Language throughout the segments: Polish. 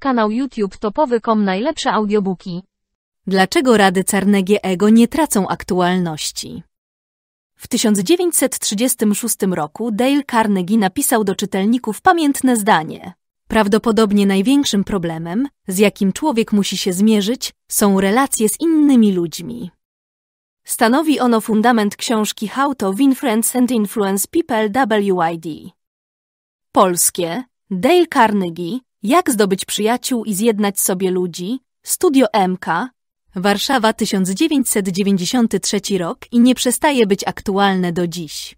Kanał YouTube topowy.com najlepsze audiobooki. Dlaczego rady Carnegiego nie tracą aktualności? W 1936 roku Dale Carnegie napisał do czytelników pamiętne zdanie. Prawdopodobnie największym problemem, z jakim człowiek musi się zmierzyć, są relacje z innymi ludźmi. Stanowi ono fundament książki How to Win Friends and Influence People WID. Y Polskie Dale Carnegie, jak zdobyć przyjaciół i zjednać sobie ludzi? Studio MK, Warszawa 1993 rok i nie przestaje być aktualne do dziś.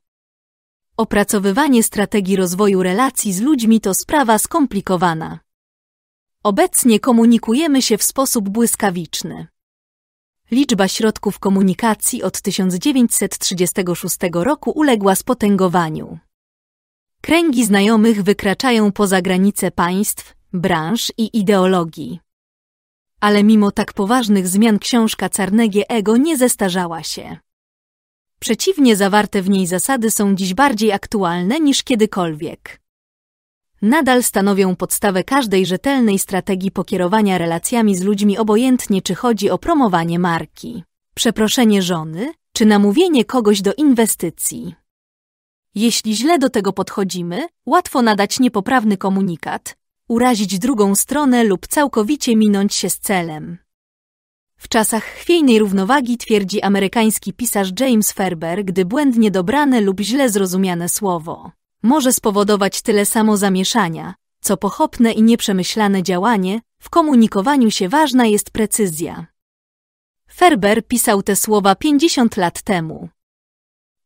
Opracowywanie strategii rozwoju relacji z ludźmi to sprawa skomplikowana. Obecnie komunikujemy się w sposób błyskawiczny. Liczba środków komunikacji od 1936 roku uległa spotęgowaniu. Kręgi znajomych wykraczają poza granice państw, branż i ideologii. Ale mimo tak poważnych zmian książka Carnegie ego nie zestarzała się. Przeciwnie, zawarte w niej zasady są dziś bardziej aktualne niż kiedykolwiek. Nadal stanowią podstawę każdej rzetelnej strategii pokierowania relacjami z ludźmi, obojętnie czy chodzi o promowanie marki, przeproszenie żony czy namówienie kogoś do inwestycji. Jeśli źle do tego podchodzimy, łatwo nadać niepoprawny komunikat, urazić drugą stronę lub całkowicie minąć się z celem. W czasach chwiejnej równowagi twierdzi amerykański pisarz James Ferber, gdy błędnie dobrane lub źle zrozumiane słowo może spowodować tyle samo zamieszania, co pochopne i nieprzemyślane działanie, w komunikowaniu się ważna jest precyzja. Ferber pisał te słowa 50 lat temu.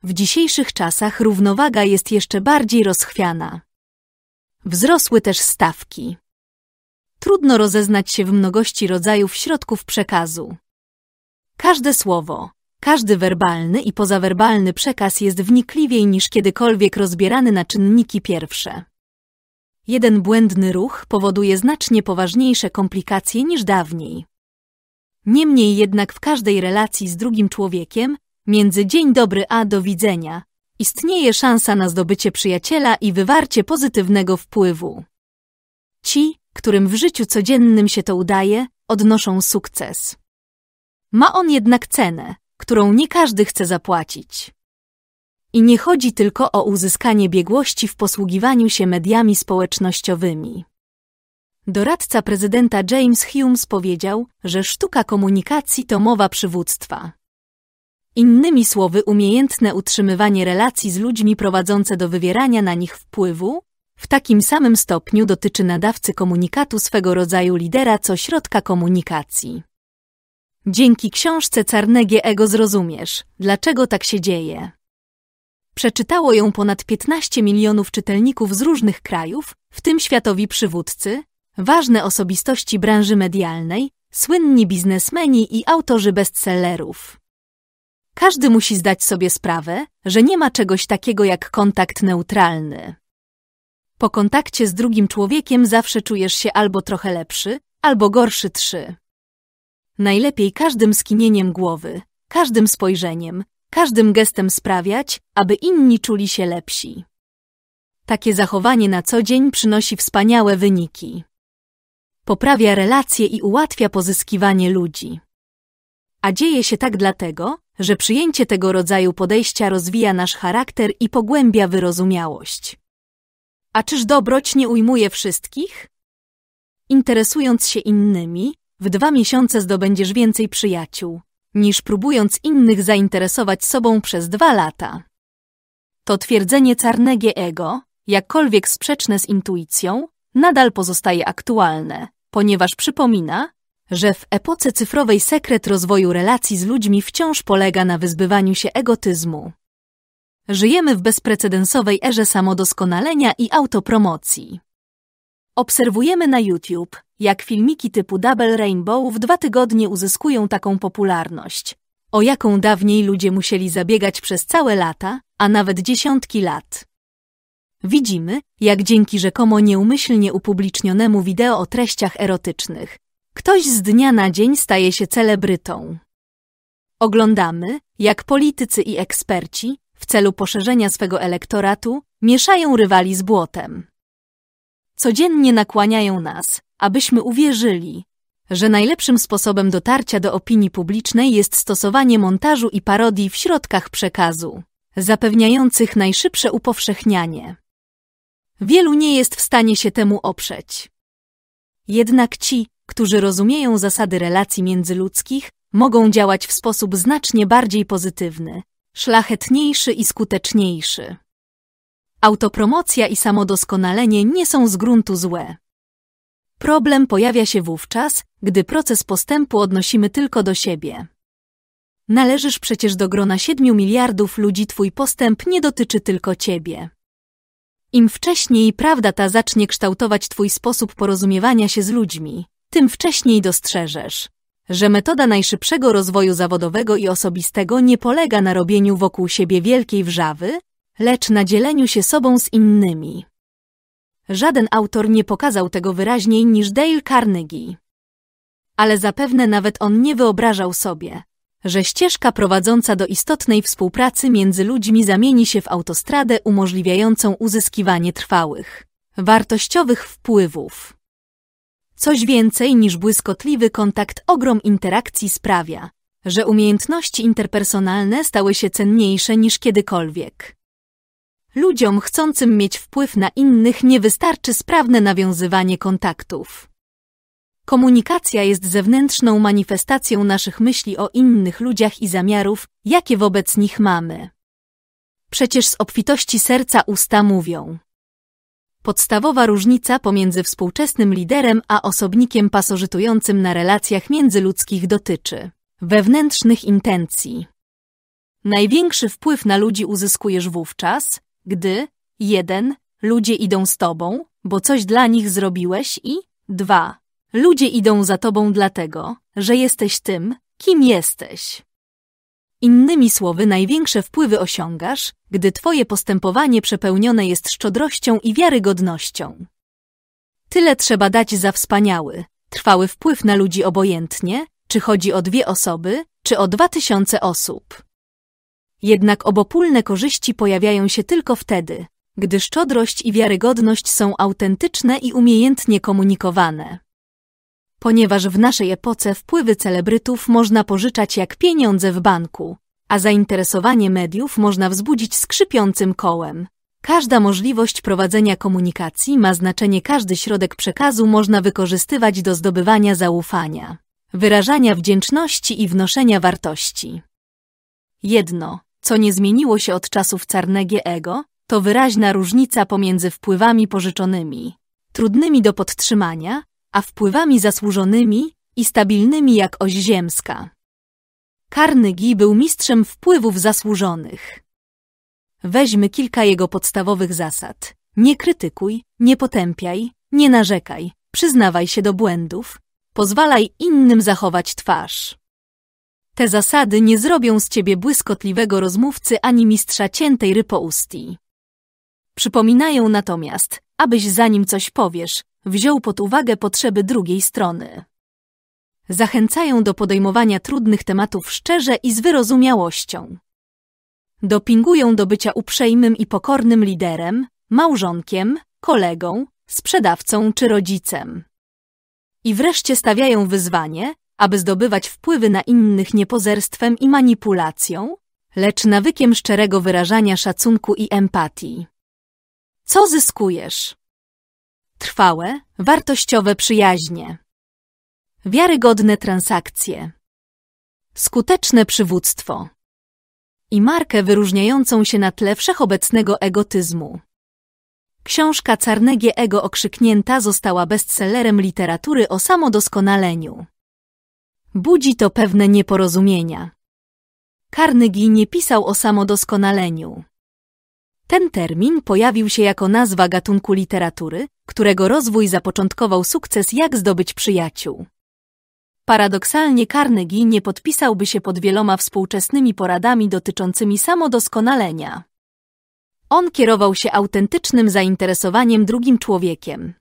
W dzisiejszych czasach równowaga jest jeszcze bardziej rozchwiana. Wzrosły też stawki. Trudno rozeznać się w mnogości rodzajów środków przekazu. Każde słowo, każdy werbalny i pozawerbalny przekaz jest wnikliwiej niż kiedykolwiek rozbierany na czynniki pierwsze. Jeden błędny ruch powoduje znacznie poważniejsze komplikacje niż dawniej. Niemniej jednak w każdej relacji z drugim człowiekiem Między dzień dobry a do widzenia istnieje szansa na zdobycie przyjaciela i wywarcie pozytywnego wpływu. Ci, którym w życiu codziennym się to udaje, odnoszą sukces. Ma on jednak cenę, którą nie każdy chce zapłacić. I nie chodzi tylko o uzyskanie biegłości w posługiwaniu się mediami społecznościowymi. Doradca prezydenta James Humes powiedział, że sztuka komunikacji to mowa przywództwa. Innymi słowy, umiejętne utrzymywanie relacji z ludźmi prowadzące do wywierania na nich wpływu w takim samym stopniu dotyczy nadawcy komunikatu swego rodzaju lidera, co środka komunikacji. Dzięki książce Carnegie Ego zrozumiesz, dlaczego tak się dzieje. Przeczytało ją ponad 15 milionów czytelników z różnych krajów, w tym światowi przywódcy, ważne osobistości branży medialnej, słynni biznesmeni i autorzy bestsellerów. Każdy musi zdać sobie sprawę, że nie ma czegoś takiego jak kontakt neutralny. Po kontakcie z drugim człowiekiem zawsze czujesz się albo trochę lepszy, albo gorszy trzy. Najlepiej każdym skinieniem głowy, każdym spojrzeniem, każdym gestem sprawiać, aby inni czuli się lepsi. Takie zachowanie na co dzień przynosi wspaniałe wyniki. Poprawia relacje i ułatwia pozyskiwanie ludzi. A dzieje się tak dlatego, że przyjęcie tego rodzaju podejścia rozwija nasz charakter i pogłębia wyrozumiałość. A czyż dobroć nie ujmuje wszystkich? Interesując się innymi, w dwa miesiące zdobędziesz więcej przyjaciół, niż próbując innych zainteresować sobą przez dwa lata. To twierdzenie Carnegie Ego, jakkolwiek sprzeczne z intuicją, nadal pozostaje aktualne, ponieważ przypomina, że w epoce cyfrowej sekret rozwoju relacji z ludźmi wciąż polega na wyzbywaniu się egotyzmu. Żyjemy w bezprecedensowej erze samodoskonalenia i autopromocji. Obserwujemy na YouTube, jak filmiki typu Double Rainbow w dwa tygodnie uzyskują taką popularność, o jaką dawniej ludzie musieli zabiegać przez całe lata, a nawet dziesiątki lat. Widzimy, jak dzięki rzekomo nieumyślnie upublicznionemu wideo o treściach erotycznych Ktoś z dnia na dzień staje się celebrytą. Oglądamy, jak politycy i eksperci, w celu poszerzenia swego elektoratu, mieszają rywali z błotem. Codziennie nakłaniają nas, abyśmy uwierzyli, że najlepszym sposobem dotarcia do opinii publicznej jest stosowanie montażu i parodii w środkach przekazu, zapewniających najszybsze upowszechnianie. Wielu nie jest w stanie się temu oprzeć. Jednak ci, którzy rozumieją zasady relacji międzyludzkich, mogą działać w sposób znacznie bardziej pozytywny, szlachetniejszy i skuteczniejszy. Autopromocja i samodoskonalenie nie są z gruntu złe. Problem pojawia się wówczas, gdy proces postępu odnosimy tylko do siebie. Należysz przecież do grona 7 miliardów ludzi, twój postęp nie dotyczy tylko ciebie. Im wcześniej prawda ta zacznie kształtować twój sposób porozumiewania się z ludźmi, tym wcześniej dostrzeżesz, że metoda najszybszego rozwoju zawodowego i osobistego nie polega na robieniu wokół siebie wielkiej wrzawy, lecz na dzieleniu się sobą z innymi. Żaden autor nie pokazał tego wyraźniej niż Dale Carnegie. Ale zapewne nawet on nie wyobrażał sobie, że ścieżka prowadząca do istotnej współpracy między ludźmi zamieni się w autostradę umożliwiającą uzyskiwanie trwałych, wartościowych wpływów. Coś więcej niż błyskotliwy kontakt ogrom interakcji sprawia, że umiejętności interpersonalne stały się cenniejsze niż kiedykolwiek. Ludziom chcącym mieć wpływ na innych nie wystarczy sprawne nawiązywanie kontaktów. Komunikacja jest zewnętrzną manifestacją naszych myśli o innych ludziach i zamiarów, jakie wobec nich mamy. Przecież z obfitości serca usta mówią podstawowa różnica pomiędzy współczesnym liderem a osobnikiem pasożytującym na relacjach międzyludzkich dotyczy wewnętrznych intencji. Największy wpływ na ludzi uzyskujesz wówczas, gdy 1. Ludzie idą z tobą, bo coś dla nich zrobiłeś i 2. Ludzie idą za tobą dlatego, że jesteś tym, kim jesteś. Innymi słowy, największe wpływy osiągasz, gdy twoje postępowanie przepełnione jest szczodrością i wiarygodnością. Tyle trzeba dać za wspaniały, trwały wpływ na ludzi obojętnie, czy chodzi o dwie osoby, czy o dwa tysiące osób. Jednak obopólne korzyści pojawiają się tylko wtedy, gdy szczodrość i wiarygodność są autentyczne i umiejętnie komunikowane ponieważ w naszej epoce wpływy celebrytów można pożyczać jak pieniądze w banku, a zainteresowanie mediów można wzbudzić skrzypiącym kołem. Każda możliwość prowadzenia komunikacji ma znaczenie, każdy środek przekazu można wykorzystywać do zdobywania zaufania, wyrażania wdzięczności i wnoszenia wartości. Jedno, co nie zmieniło się od czasów ego, to wyraźna różnica pomiędzy wpływami pożyczonymi, trudnymi do podtrzymania, a wpływami zasłużonymi i stabilnymi jak oś ziemska. Carnegie był mistrzem wpływów zasłużonych. Weźmy kilka jego podstawowych zasad. Nie krytykuj, nie potępiaj, nie narzekaj, przyznawaj się do błędów, pozwalaj innym zachować twarz. Te zasady nie zrobią z ciebie błyskotliwego rozmówcy ani mistrza ciętej rypoustii. Przypominają natomiast, abyś zanim coś powiesz, wziął pod uwagę potrzeby drugiej strony. Zachęcają do podejmowania trudnych tematów szczerze i z wyrozumiałością. Dopingują do bycia uprzejmym i pokornym liderem, małżonkiem, kolegą, sprzedawcą czy rodzicem. I wreszcie stawiają wyzwanie, aby zdobywać wpływy na innych nie pozerstwem i manipulacją, lecz nawykiem szczerego wyrażania szacunku i empatii. Co zyskujesz? Trwałe, wartościowe przyjaźnie. Wiarygodne transakcje. Skuteczne przywództwo. I markę wyróżniającą się na tle wszechobecnego egotyzmu. Książka Carnegie Ego Okrzyknięta została bestsellerem literatury o samodoskonaleniu. Budzi to pewne nieporozumienia. Carnegie nie pisał o samodoskonaleniu. Ten termin pojawił się jako nazwa gatunku literatury, którego rozwój zapoczątkował sukces Jak zdobyć przyjaciół. Paradoksalnie Carnegie nie podpisałby się pod wieloma współczesnymi poradami dotyczącymi samodoskonalenia. On kierował się autentycznym zainteresowaniem drugim człowiekiem.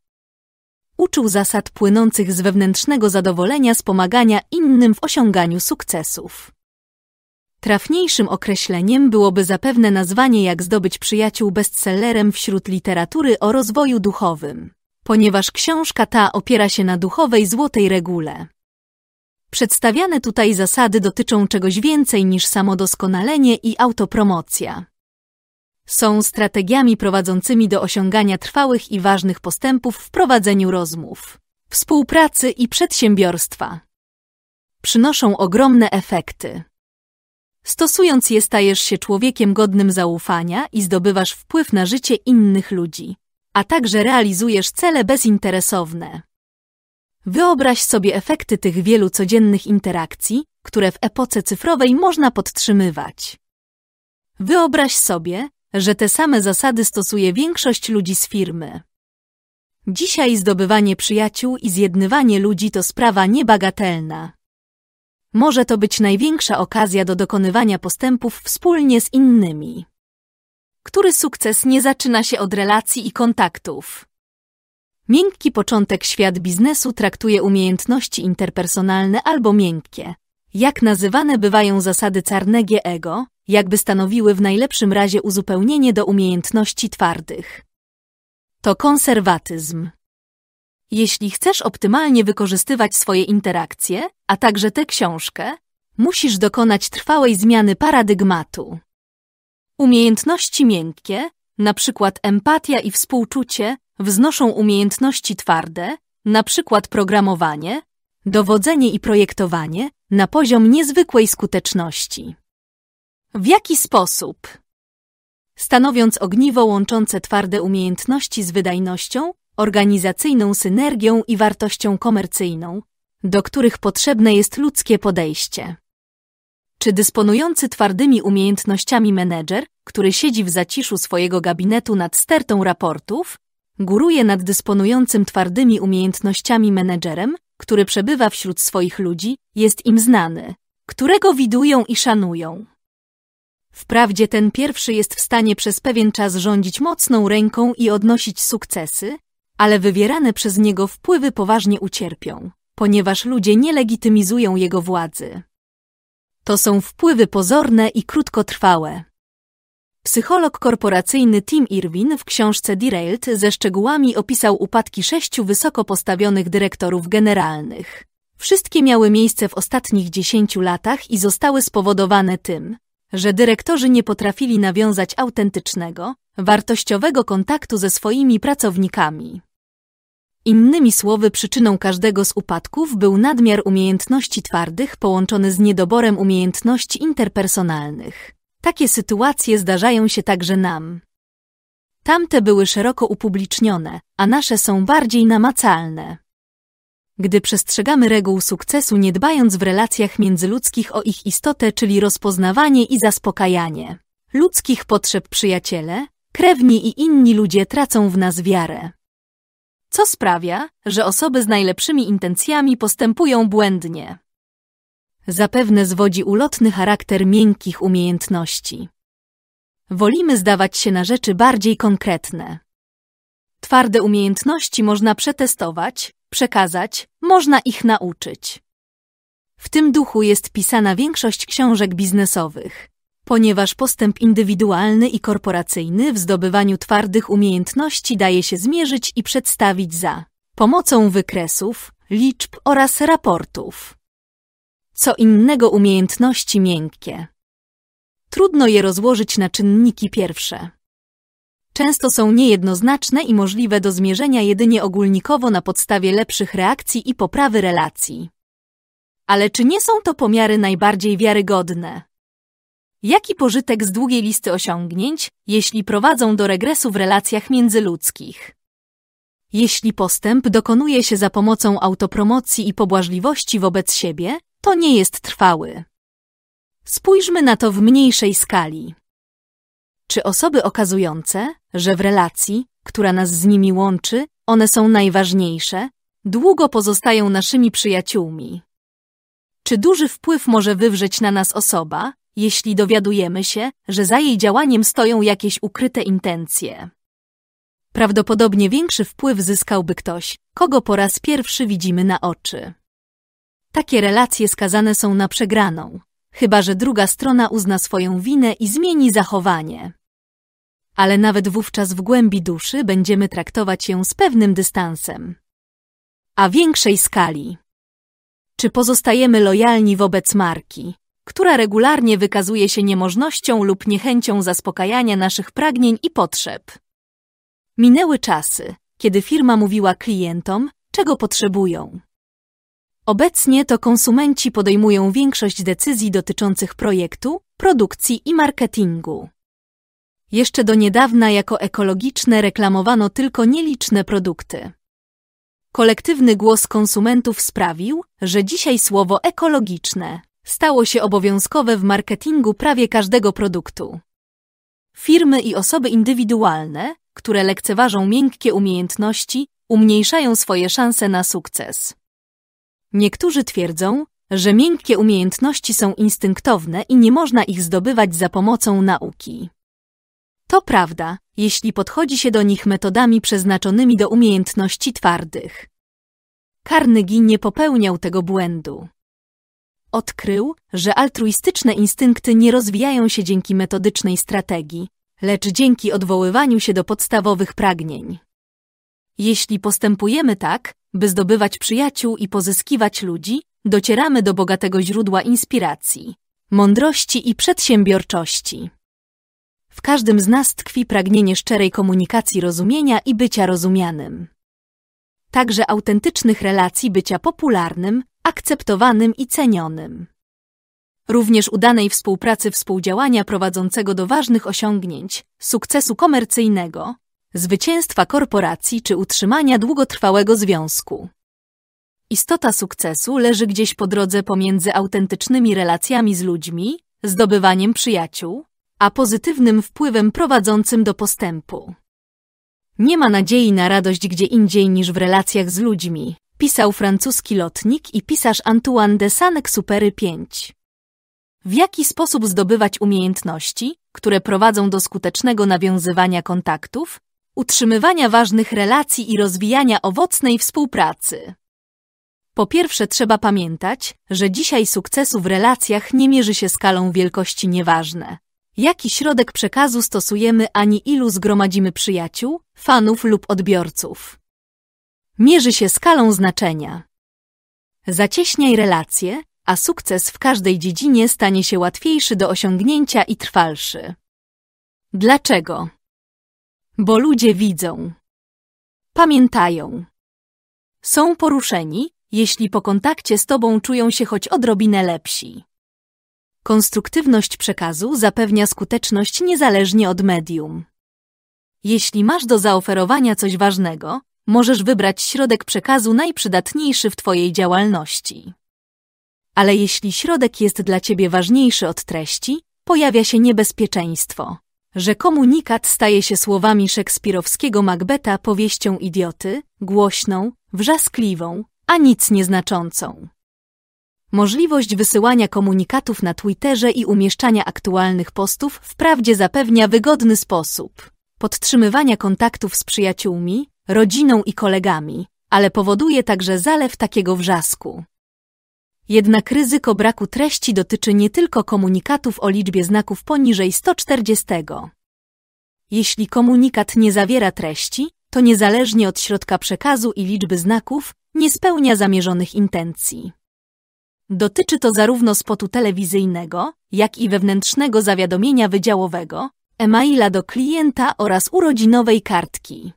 Uczył zasad płynących z wewnętrznego zadowolenia z pomagania innym w osiąganiu sukcesów. Trafniejszym określeniem byłoby zapewne nazwanie jak zdobyć przyjaciół bestsellerem wśród literatury o rozwoju duchowym, ponieważ książka ta opiera się na duchowej złotej regule. Przedstawiane tutaj zasady dotyczą czegoś więcej niż samodoskonalenie i autopromocja. Są strategiami prowadzącymi do osiągania trwałych i ważnych postępów w prowadzeniu rozmów, współpracy i przedsiębiorstwa. Przynoszą ogromne efekty. Stosując je stajesz się człowiekiem godnym zaufania i zdobywasz wpływ na życie innych ludzi, a także realizujesz cele bezinteresowne. Wyobraź sobie efekty tych wielu codziennych interakcji, które w epoce cyfrowej można podtrzymywać. Wyobraź sobie, że te same zasady stosuje większość ludzi z firmy. Dzisiaj zdobywanie przyjaciół i zjednywanie ludzi to sprawa niebagatelna może to być największa okazja do dokonywania postępów wspólnie z innymi. Który sukces nie zaczyna się od relacji i kontaktów? Miękki początek świat biznesu traktuje umiejętności interpersonalne albo miękkie. Jak nazywane bywają zasady ego, jakby stanowiły w najlepszym razie uzupełnienie do umiejętności twardych. To konserwatyzm. Jeśli chcesz optymalnie wykorzystywać swoje interakcje, a także tę książkę, musisz dokonać trwałej zmiany paradygmatu. Umiejętności miękkie, np. empatia i współczucie, wznoszą umiejętności twarde, np. programowanie, dowodzenie i projektowanie, na poziom niezwykłej skuteczności. W jaki sposób? Stanowiąc ogniwo łączące twarde umiejętności z wydajnością, organizacyjną synergią i wartością komercyjną, do których potrzebne jest ludzkie podejście. Czy dysponujący twardymi umiejętnościami menedżer, który siedzi w zaciszu swojego gabinetu nad stertą raportów, góruje nad dysponującym twardymi umiejętnościami menedżerem, który przebywa wśród swoich ludzi, jest im znany, którego widują i szanują. Wprawdzie ten pierwszy jest w stanie przez pewien czas rządzić mocną ręką i odnosić sukcesy, ale wywierane przez niego wpływy poważnie ucierpią, ponieważ ludzie nie legitymizują jego władzy. To są wpływy pozorne i krótkotrwałe. Psycholog korporacyjny Tim Irwin w książce Derailed ze szczegółami opisał upadki sześciu wysoko postawionych dyrektorów generalnych. Wszystkie miały miejsce w ostatnich dziesięciu latach i zostały spowodowane tym, że dyrektorzy nie potrafili nawiązać autentycznego, wartościowego kontaktu ze swoimi pracownikami. Innymi słowy, przyczyną każdego z upadków był nadmiar umiejętności twardych połączony z niedoborem umiejętności interpersonalnych. Takie sytuacje zdarzają się także nam. Tamte były szeroko upublicznione, a nasze są bardziej namacalne. Gdy przestrzegamy reguł sukcesu, nie dbając w relacjach międzyludzkich o ich istotę, czyli rozpoznawanie i zaspokajanie ludzkich potrzeb przyjaciele, krewni i inni ludzie tracą w nas wiarę. Co sprawia, że osoby z najlepszymi intencjami postępują błędnie. Zapewne zwodzi ulotny charakter miękkich umiejętności. Wolimy zdawać się na rzeczy bardziej konkretne. Twarde umiejętności można przetestować, przekazać, można ich nauczyć. W tym duchu jest pisana większość książek biznesowych, ponieważ postęp indywidualny i korporacyjny w zdobywaniu twardych umiejętności daje się zmierzyć i przedstawić za pomocą wykresów, liczb oraz raportów. Co innego umiejętności miękkie. Trudno je rozłożyć na czynniki pierwsze często są niejednoznaczne i możliwe do zmierzenia jedynie ogólnikowo na podstawie lepszych reakcji i poprawy relacji. Ale czy nie są to pomiary najbardziej wiarygodne? Jaki pożytek z długiej listy osiągnięć, jeśli prowadzą do regresu w relacjach międzyludzkich? Jeśli postęp dokonuje się za pomocą autopromocji i pobłażliwości wobec siebie, to nie jest trwały. Spójrzmy na to w mniejszej skali. Czy osoby okazujące, że w relacji, która nas z nimi łączy, one są najważniejsze, długo pozostają naszymi przyjaciółmi. Czy duży wpływ może wywrzeć na nas osoba, jeśli dowiadujemy się, że za jej działaniem stoją jakieś ukryte intencje? Prawdopodobnie większy wpływ zyskałby ktoś, kogo po raz pierwszy widzimy na oczy. Takie relacje skazane są na przegraną, chyba że druga strona uzna swoją winę i zmieni zachowanie ale nawet wówczas w głębi duszy będziemy traktować ją z pewnym dystansem. A większej skali. Czy pozostajemy lojalni wobec marki, która regularnie wykazuje się niemożnością lub niechęcią zaspokajania naszych pragnień i potrzeb? Minęły czasy, kiedy firma mówiła klientom, czego potrzebują. Obecnie to konsumenci podejmują większość decyzji dotyczących projektu, produkcji i marketingu. Jeszcze do niedawna jako ekologiczne reklamowano tylko nieliczne produkty. Kolektywny głos konsumentów sprawił, że dzisiaj słowo ekologiczne stało się obowiązkowe w marketingu prawie każdego produktu. Firmy i osoby indywidualne, które lekceważą miękkie umiejętności, umniejszają swoje szanse na sukces. Niektórzy twierdzą, że miękkie umiejętności są instynktowne i nie można ich zdobywać za pomocą nauki. To prawda, jeśli podchodzi się do nich metodami przeznaczonymi do umiejętności twardych. Carnegie nie popełniał tego błędu. Odkrył, że altruistyczne instynkty nie rozwijają się dzięki metodycznej strategii, lecz dzięki odwoływaniu się do podstawowych pragnień. Jeśli postępujemy tak, by zdobywać przyjaciół i pozyskiwać ludzi, docieramy do bogatego źródła inspiracji, mądrości i przedsiębiorczości. W każdym z nas tkwi pragnienie szczerej komunikacji rozumienia i bycia rozumianym. Także autentycznych relacji bycia popularnym, akceptowanym i cenionym. Również udanej współpracy współdziałania prowadzącego do ważnych osiągnięć, sukcesu komercyjnego, zwycięstwa korporacji czy utrzymania długotrwałego związku. Istota sukcesu leży gdzieś po drodze pomiędzy autentycznymi relacjami z ludźmi, zdobywaniem przyjaciół, a pozytywnym wpływem prowadzącym do postępu. Nie ma nadziei na radość gdzie indziej niż w relacjach z ludźmi, pisał francuski lotnik i pisarz Antoine de Saint-Exupéry 5. W jaki sposób zdobywać umiejętności, które prowadzą do skutecznego nawiązywania kontaktów, utrzymywania ważnych relacji i rozwijania owocnej współpracy? Po pierwsze trzeba pamiętać, że dzisiaj sukcesu w relacjach nie mierzy się skalą wielkości nieważne, Jaki środek przekazu stosujemy ani ilu zgromadzimy przyjaciół, fanów lub odbiorców? Mierzy się skalą znaczenia. Zacieśniaj relacje, a sukces w każdej dziedzinie stanie się łatwiejszy do osiągnięcia i trwalszy. Dlaczego? Bo ludzie widzą. Pamiętają. Są poruszeni, jeśli po kontakcie z Tobą czują się choć odrobinę lepsi. Konstruktywność przekazu zapewnia skuteczność niezależnie od medium. Jeśli masz do zaoferowania coś ważnego, możesz wybrać środek przekazu najprzydatniejszy w Twojej działalności. Ale jeśli środek jest dla Ciebie ważniejszy od treści, pojawia się niebezpieczeństwo, że komunikat staje się słowami szekspirowskiego Macbeta powieścią idioty, głośną, wrzaskliwą, a nic nieznaczącą. Możliwość wysyłania komunikatów na Twitterze i umieszczania aktualnych postów wprawdzie zapewnia wygodny sposób podtrzymywania kontaktów z przyjaciółmi, rodziną i kolegami, ale powoduje także zalew takiego wrzasku. Jednak ryzyko braku treści dotyczy nie tylko komunikatów o liczbie znaków poniżej 140. Jeśli komunikat nie zawiera treści, to niezależnie od środka przekazu i liczby znaków, nie spełnia zamierzonych intencji. Dotyczy to zarówno spotu telewizyjnego, jak i wewnętrznego zawiadomienia wydziałowego, e-maila do klienta oraz urodzinowej kartki.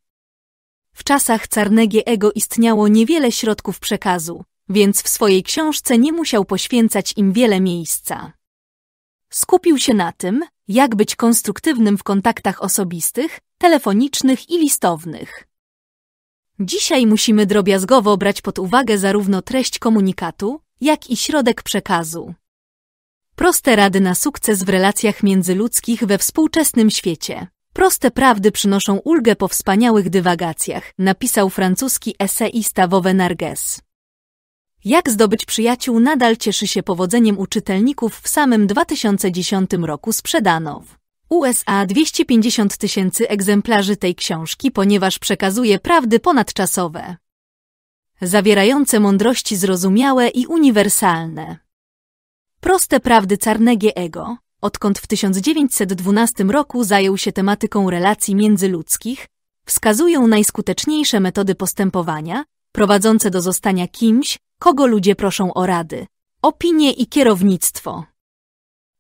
W czasach ego istniało niewiele środków przekazu, więc w swojej książce nie musiał poświęcać im wiele miejsca. Skupił się na tym, jak być konstruktywnym w kontaktach osobistych, telefonicznych i listownych. Dzisiaj musimy drobiazgowo brać pod uwagę zarówno treść komunikatu, jak i środek przekazu. Proste rady na sukces w relacjach międzyludzkich we współczesnym świecie. Proste prawdy przynoszą ulgę po wspaniałych dywagacjach, napisał francuski eseista Wove Narges. Jak zdobyć przyjaciół nadal cieszy się powodzeniem u czytelników w samym 2010 roku sprzedano w USA 250 tysięcy egzemplarzy tej książki, ponieważ przekazuje prawdy ponadczasowe zawierające mądrości zrozumiałe i uniwersalne. Proste prawdy Ego, odkąd w 1912 roku zajął się tematyką relacji międzyludzkich, wskazują najskuteczniejsze metody postępowania, prowadzące do zostania kimś, kogo ludzie proszą o rady, opinie i kierownictwo.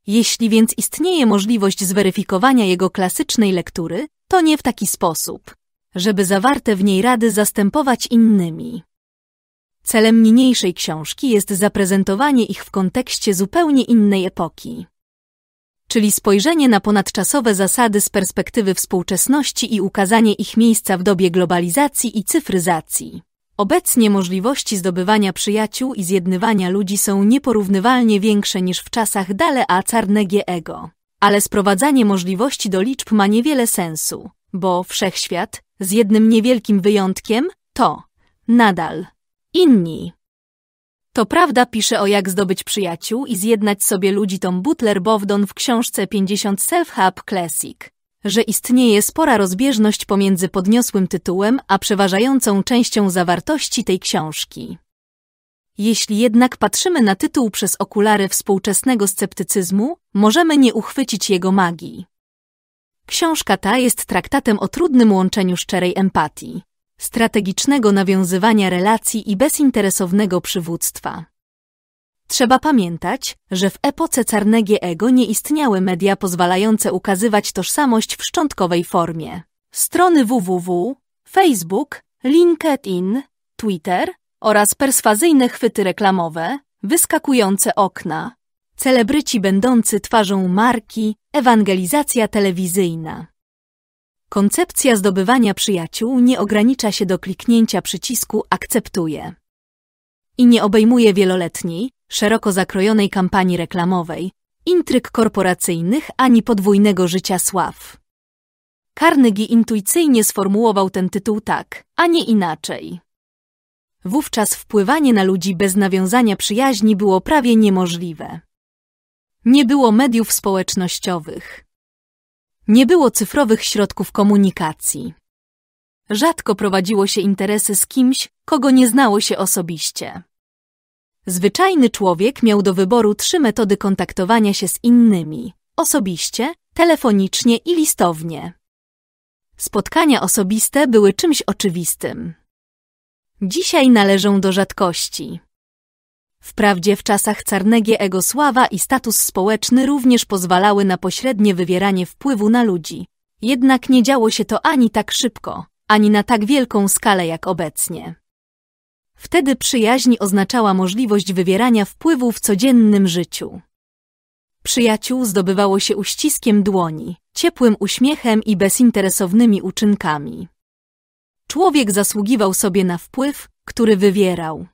Jeśli więc istnieje możliwość zweryfikowania jego klasycznej lektury, to nie w taki sposób, żeby zawarte w niej rady zastępować innymi. Celem niniejszej książki jest zaprezentowanie ich w kontekście zupełnie innej epoki, czyli spojrzenie na ponadczasowe zasady z perspektywy współczesności i ukazanie ich miejsca w dobie globalizacji i cyfryzacji. Obecnie możliwości zdobywania przyjaciół i zjednywania ludzi są nieporównywalnie większe niż w czasach Dale a Ego. Ale sprowadzanie możliwości do liczb ma niewiele sensu, bo wszechświat, z jednym niewielkim wyjątkiem, to nadal Inni. To prawda pisze o jak zdobyć przyjaciół i zjednać sobie ludzi Tom Butler Bowdon w książce 50 Self-Help Classic, że istnieje spora rozbieżność pomiędzy podniosłym tytułem a przeważającą częścią zawartości tej książki. Jeśli jednak patrzymy na tytuł przez okulary współczesnego sceptycyzmu, możemy nie uchwycić jego magii. Książka ta jest traktatem o trudnym łączeniu szczerej empatii, strategicznego nawiązywania relacji i bezinteresownego przywództwa. Trzeba pamiętać, że w epoce ego nie istniały media pozwalające ukazywać tożsamość w szczątkowej formie. Strony www, Facebook, LinkedIn, Twitter oraz perswazyjne chwyty reklamowe, wyskakujące okna, celebryci będący twarzą marki, ewangelizacja telewizyjna. Koncepcja zdobywania przyjaciół nie ogranicza się do kliknięcia przycisku Akceptuję i nie obejmuje wieloletniej, szeroko zakrojonej kampanii reklamowej, intryg korporacyjnych ani podwójnego życia sław. Carnegie intuicyjnie sformułował ten tytuł tak, a nie inaczej. Wówczas wpływanie na ludzi bez nawiązania przyjaźni było prawie niemożliwe. Nie było mediów społecznościowych, nie było cyfrowych środków komunikacji. Rzadko prowadziło się interesy z kimś, kogo nie znało się osobiście. Zwyczajny człowiek miał do wyboru trzy metody kontaktowania się z innymi: osobiście, telefonicznie i listownie. Spotkania osobiste były czymś oczywistym. Dzisiaj należą do rzadkości. Wprawdzie w czasach Carnegie ego sława i status społeczny również pozwalały na pośrednie wywieranie wpływu na ludzi. Jednak nie działo się to ani tak szybko, ani na tak wielką skalę jak obecnie. Wtedy przyjaźń oznaczała możliwość wywierania wpływu w codziennym życiu. Przyjaciół zdobywało się uściskiem dłoni, ciepłym uśmiechem i bezinteresownymi uczynkami. Człowiek zasługiwał sobie na wpływ, który wywierał.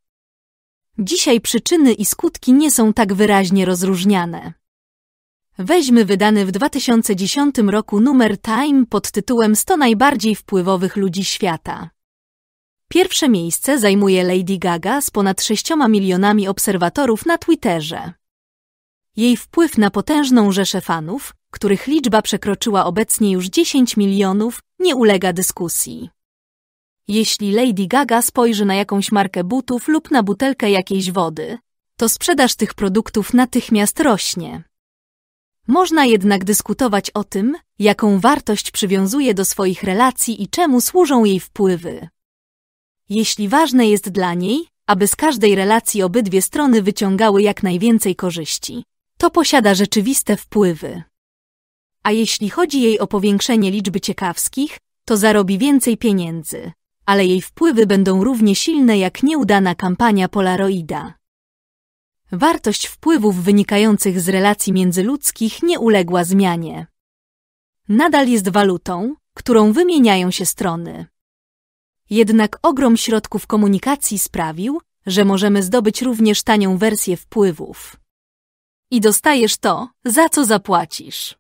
Dzisiaj przyczyny i skutki nie są tak wyraźnie rozróżniane. Weźmy wydany w 2010 roku numer Time pod tytułem 100 najbardziej wpływowych ludzi świata. Pierwsze miejsce zajmuje Lady Gaga z ponad 6 milionami obserwatorów na Twitterze. Jej wpływ na potężną rzeszę fanów, których liczba przekroczyła obecnie już 10 milionów, nie ulega dyskusji. Jeśli Lady Gaga spojrzy na jakąś markę butów lub na butelkę jakiejś wody, to sprzedaż tych produktów natychmiast rośnie. Można jednak dyskutować o tym, jaką wartość przywiązuje do swoich relacji i czemu służą jej wpływy. Jeśli ważne jest dla niej, aby z każdej relacji obydwie strony wyciągały jak najwięcej korzyści, to posiada rzeczywiste wpływy. A jeśli chodzi jej o powiększenie liczby ciekawskich, to zarobi więcej pieniędzy, ale jej wpływy będą równie silne jak nieudana kampania Polaroida. Wartość wpływów wynikających z relacji międzyludzkich nie uległa zmianie. Nadal jest walutą, którą wymieniają się strony. Jednak ogrom środków komunikacji sprawił, że możemy zdobyć również tanią wersję wpływów. I dostajesz to, za co zapłacisz.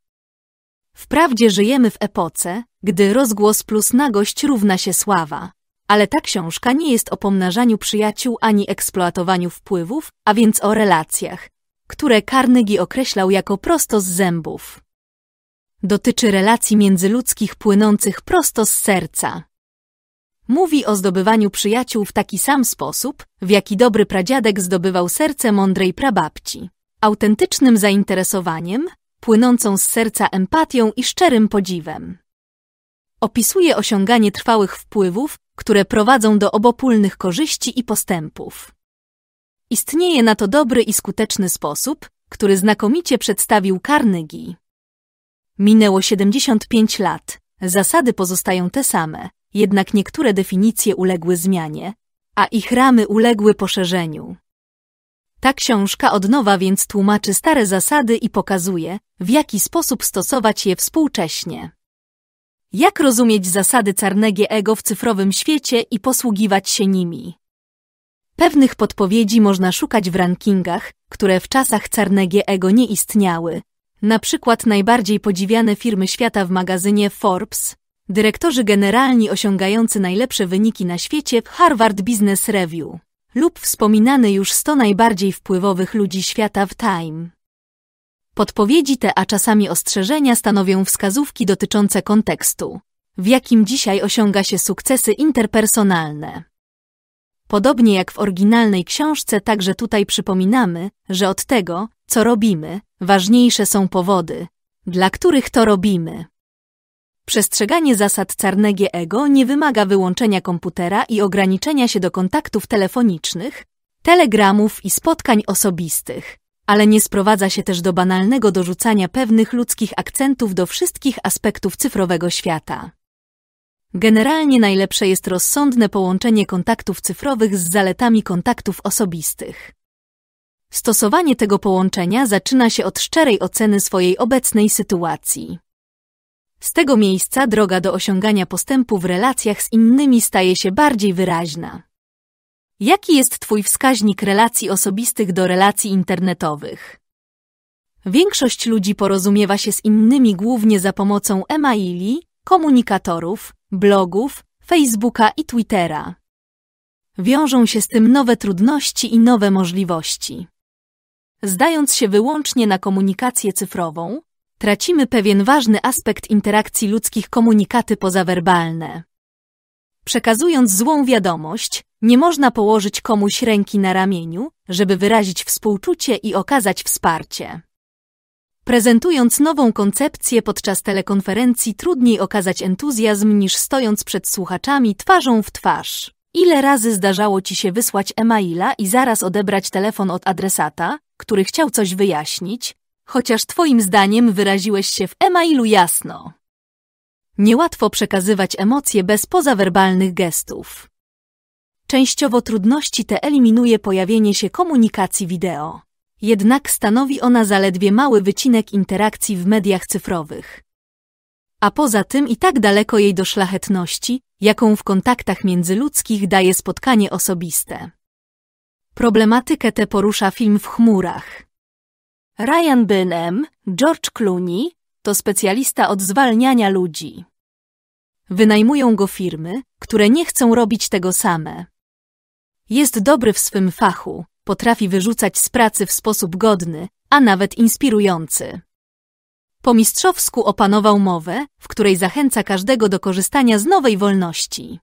Wprawdzie żyjemy w epoce, gdy rozgłos plus nagość równa się sława. Ale ta książka nie jest o pomnażaniu przyjaciół ani eksploatowaniu wpływów, a więc o relacjach, które Carnegie określał jako prosto z zębów. Dotyczy relacji międzyludzkich płynących prosto z serca. Mówi o zdobywaniu przyjaciół w taki sam sposób, w jaki dobry pradziadek zdobywał serce mądrej prababci. Autentycznym zainteresowaniem, płynącą z serca empatią i szczerym podziwem opisuje osiąganie trwałych wpływów, które prowadzą do obopólnych korzyści i postępów. Istnieje na to dobry i skuteczny sposób, który znakomicie przedstawił Carnegie. Minęło 75 lat, zasady pozostają te same, jednak niektóre definicje uległy zmianie, a ich ramy uległy poszerzeniu. Ta książka od nowa więc tłumaczy stare zasady i pokazuje, w jaki sposób stosować je współcześnie. Jak rozumieć zasady ego w cyfrowym świecie i posługiwać się nimi? Pewnych podpowiedzi można szukać w rankingach, które w czasach ego nie istniały. Na przykład najbardziej podziwiane firmy świata w magazynie Forbes, dyrektorzy generalni osiągający najlepsze wyniki na świecie w Harvard Business Review lub wspominany już 100 najbardziej wpływowych ludzi świata w Time. Podpowiedzi te, a czasami ostrzeżenia, stanowią wskazówki dotyczące kontekstu, w jakim dzisiaj osiąga się sukcesy interpersonalne. Podobnie jak w oryginalnej książce, także tutaj przypominamy, że od tego, co robimy, ważniejsze są powody, dla których to robimy. Przestrzeganie zasad ego nie wymaga wyłączenia komputera i ograniczenia się do kontaktów telefonicznych, telegramów i spotkań osobistych ale nie sprowadza się też do banalnego dorzucania pewnych ludzkich akcentów do wszystkich aspektów cyfrowego świata. Generalnie najlepsze jest rozsądne połączenie kontaktów cyfrowych z zaletami kontaktów osobistych. Stosowanie tego połączenia zaczyna się od szczerej oceny swojej obecnej sytuacji. Z tego miejsca droga do osiągania postępu w relacjach z innymi staje się bardziej wyraźna. Jaki jest Twój wskaźnik relacji osobistych do relacji internetowych? Większość ludzi porozumiewa się z innymi głównie za pomocą e-maili, komunikatorów, blogów, Facebooka i Twittera. Wiążą się z tym nowe trudności i nowe możliwości. Zdając się wyłącznie na komunikację cyfrową, tracimy pewien ważny aspekt interakcji ludzkich komunikaty pozawerbalne. Przekazując złą wiadomość, nie można położyć komuś ręki na ramieniu, żeby wyrazić współczucie i okazać wsparcie. Prezentując nową koncepcję podczas telekonferencji trudniej okazać entuzjazm niż stojąc przed słuchaczami twarzą w twarz. Ile razy zdarzało ci się wysłać e-maila i zaraz odebrać telefon od adresata, który chciał coś wyjaśnić, chociaż twoim zdaniem wyraziłeś się w e-mailu jasno? Niełatwo przekazywać emocje bez pozawerbalnych gestów. Częściowo trudności te eliminuje pojawienie się komunikacji wideo. Jednak stanowi ona zaledwie mały wycinek interakcji w mediach cyfrowych. A poza tym i tak daleko jej do szlachetności, jaką w kontaktach międzyludzkich daje spotkanie osobiste. Problematykę tę porusza film w chmurach. Ryan Bynem, George Clooney to specjalista od zwalniania ludzi wynajmują go firmy, które nie chcą robić tego same. Jest dobry w swym fachu, potrafi wyrzucać z pracy w sposób godny, a nawet inspirujący. Po mistrzowsku opanował mowę, w której zachęca każdego do korzystania z nowej wolności.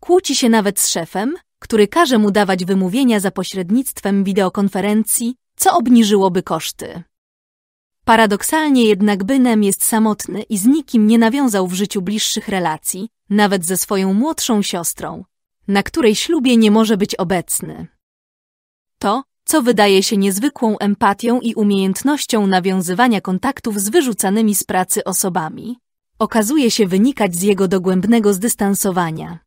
Kłóci się nawet z szefem, który każe mu dawać wymówienia za pośrednictwem wideokonferencji, co obniżyłoby koszty. Paradoksalnie jednak Bynem jest samotny i z nikim nie nawiązał w życiu bliższych relacji, nawet ze swoją młodszą siostrą, na której ślubie nie może być obecny. To, co wydaje się niezwykłą empatią i umiejętnością nawiązywania kontaktów z wyrzucanymi z pracy osobami, okazuje się wynikać z jego dogłębnego zdystansowania.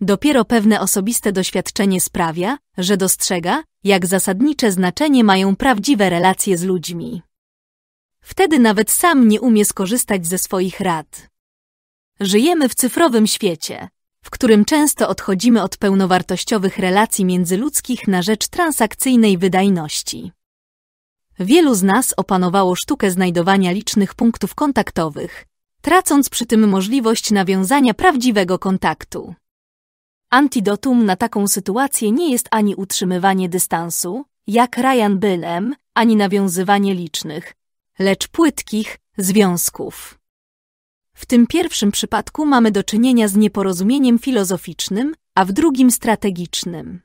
Dopiero pewne osobiste doświadczenie sprawia, że dostrzega, jak zasadnicze znaczenie mają prawdziwe relacje z ludźmi. Wtedy nawet sam nie umie skorzystać ze swoich rad. Żyjemy w cyfrowym świecie, w którym często odchodzimy od pełnowartościowych relacji międzyludzkich na rzecz transakcyjnej wydajności. Wielu z nas opanowało sztukę znajdowania licznych punktów kontaktowych, tracąc przy tym możliwość nawiązania prawdziwego kontaktu. Antidotum na taką sytuację nie jest ani utrzymywanie dystansu, jak Ryan Bylem, ani nawiązywanie licznych, lecz płytkich związków. W tym pierwszym przypadku mamy do czynienia z nieporozumieniem filozoficznym, a w drugim strategicznym.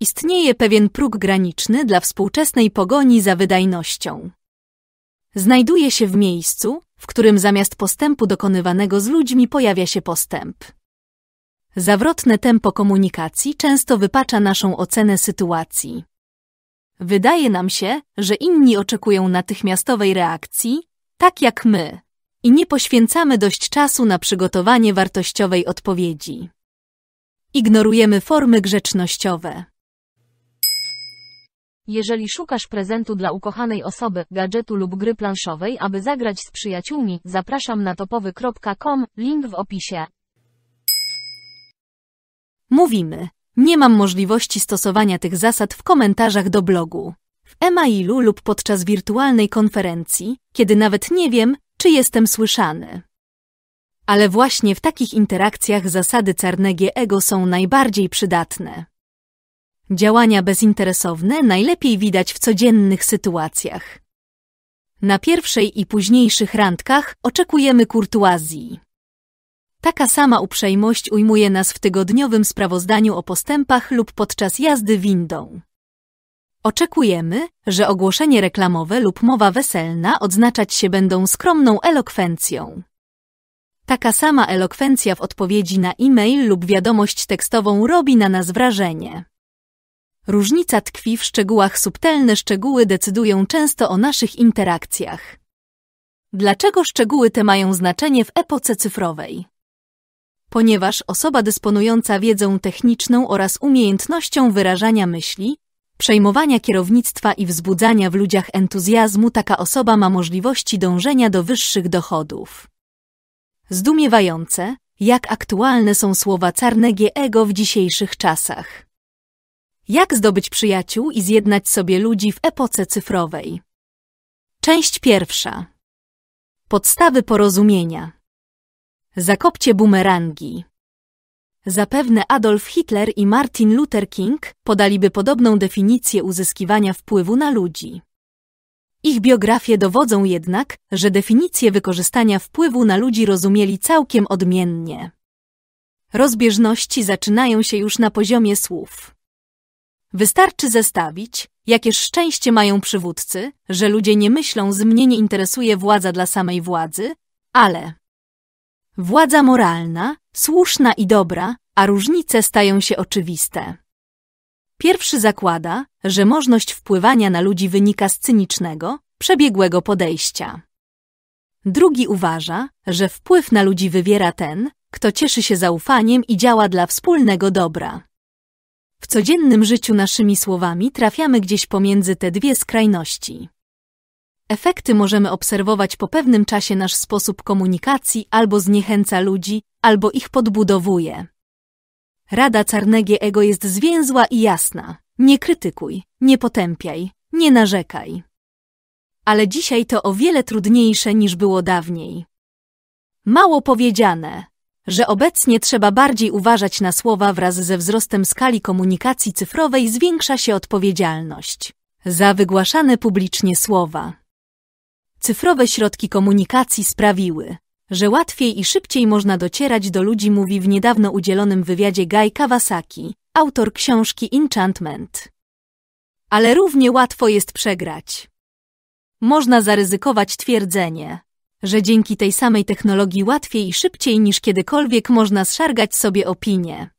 Istnieje pewien próg graniczny dla współczesnej pogoni za wydajnością. Znajduje się w miejscu, w którym zamiast postępu dokonywanego z ludźmi pojawia się postęp. Zawrotne tempo komunikacji często wypacza naszą ocenę sytuacji. Wydaje nam się, że inni oczekują natychmiastowej reakcji, tak jak my, i nie poświęcamy dość czasu na przygotowanie wartościowej odpowiedzi. Ignorujemy formy grzecznościowe. Jeżeli szukasz prezentu dla ukochanej osoby, gadżetu lub gry planszowej, aby zagrać z przyjaciółmi, zapraszam na topowy.com, link w opisie. Mówimy, nie mam możliwości stosowania tych zasad w komentarzach do blogu, w e-mailu lub podczas wirtualnej konferencji, kiedy nawet nie wiem, czy jestem słyszany. Ale właśnie w takich interakcjach zasady ego są najbardziej przydatne. Działania bezinteresowne najlepiej widać w codziennych sytuacjach. Na pierwszej i późniejszych randkach oczekujemy kurtuazji. Taka sama uprzejmość ujmuje nas w tygodniowym sprawozdaniu o postępach lub podczas jazdy windą. Oczekujemy, że ogłoszenie reklamowe lub mowa weselna odznaczać się będą skromną elokwencją. Taka sama elokwencja w odpowiedzi na e-mail lub wiadomość tekstową robi na nas wrażenie. Różnica tkwi w szczegółach subtelne szczegóły decydują często o naszych interakcjach. Dlaczego szczegóły te mają znaczenie w epoce cyfrowej? ponieważ osoba dysponująca wiedzą techniczną oraz umiejętnością wyrażania myśli, przejmowania kierownictwa i wzbudzania w ludziach entuzjazmu, taka osoba ma możliwości dążenia do wyższych dochodów. Zdumiewające, jak aktualne są słowa Carnegie ego w dzisiejszych czasach. Jak zdobyć przyjaciół i zjednać sobie ludzi w epoce cyfrowej? Część pierwsza. Podstawy porozumienia. Zakopcie bumerangi. Zapewne Adolf Hitler i Martin Luther King podaliby podobną definicję uzyskiwania wpływu na ludzi. Ich biografie dowodzą jednak, że definicje wykorzystania wpływu na ludzi rozumieli całkiem odmiennie. Rozbieżności zaczynają się już na poziomie słów. Wystarczy zestawić, jakież szczęście mają przywódcy, że ludzie nie myślą z mnie nie interesuje władza dla samej władzy, ale Władza moralna, słuszna i dobra, a różnice stają się oczywiste. Pierwszy zakłada, że możność wpływania na ludzi wynika z cynicznego, przebiegłego podejścia. Drugi uważa, że wpływ na ludzi wywiera ten, kto cieszy się zaufaniem i działa dla wspólnego dobra. W codziennym życiu naszymi słowami trafiamy gdzieś pomiędzy te dwie skrajności. Efekty możemy obserwować po pewnym czasie nasz sposób komunikacji albo zniechęca ludzi, albo ich podbudowuje. Rada Ego jest zwięzła i jasna. Nie krytykuj, nie potępiaj, nie narzekaj. Ale dzisiaj to o wiele trudniejsze niż było dawniej. Mało powiedziane, że obecnie trzeba bardziej uważać na słowa wraz ze wzrostem skali komunikacji cyfrowej zwiększa się odpowiedzialność za wygłaszane publicznie słowa. Cyfrowe środki komunikacji sprawiły, że łatwiej i szybciej można docierać do ludzi, mówi w niedawno udzielonym wywiadzie Guy Kawasaki, autor książki Enchantment. Ale równie łatwo jest przegrać. Można zaryzykować twierdzenie, że dzięki tej samej technologii łatwiej i szybciej niż kiedykolwiek można zszargać sobie opinię.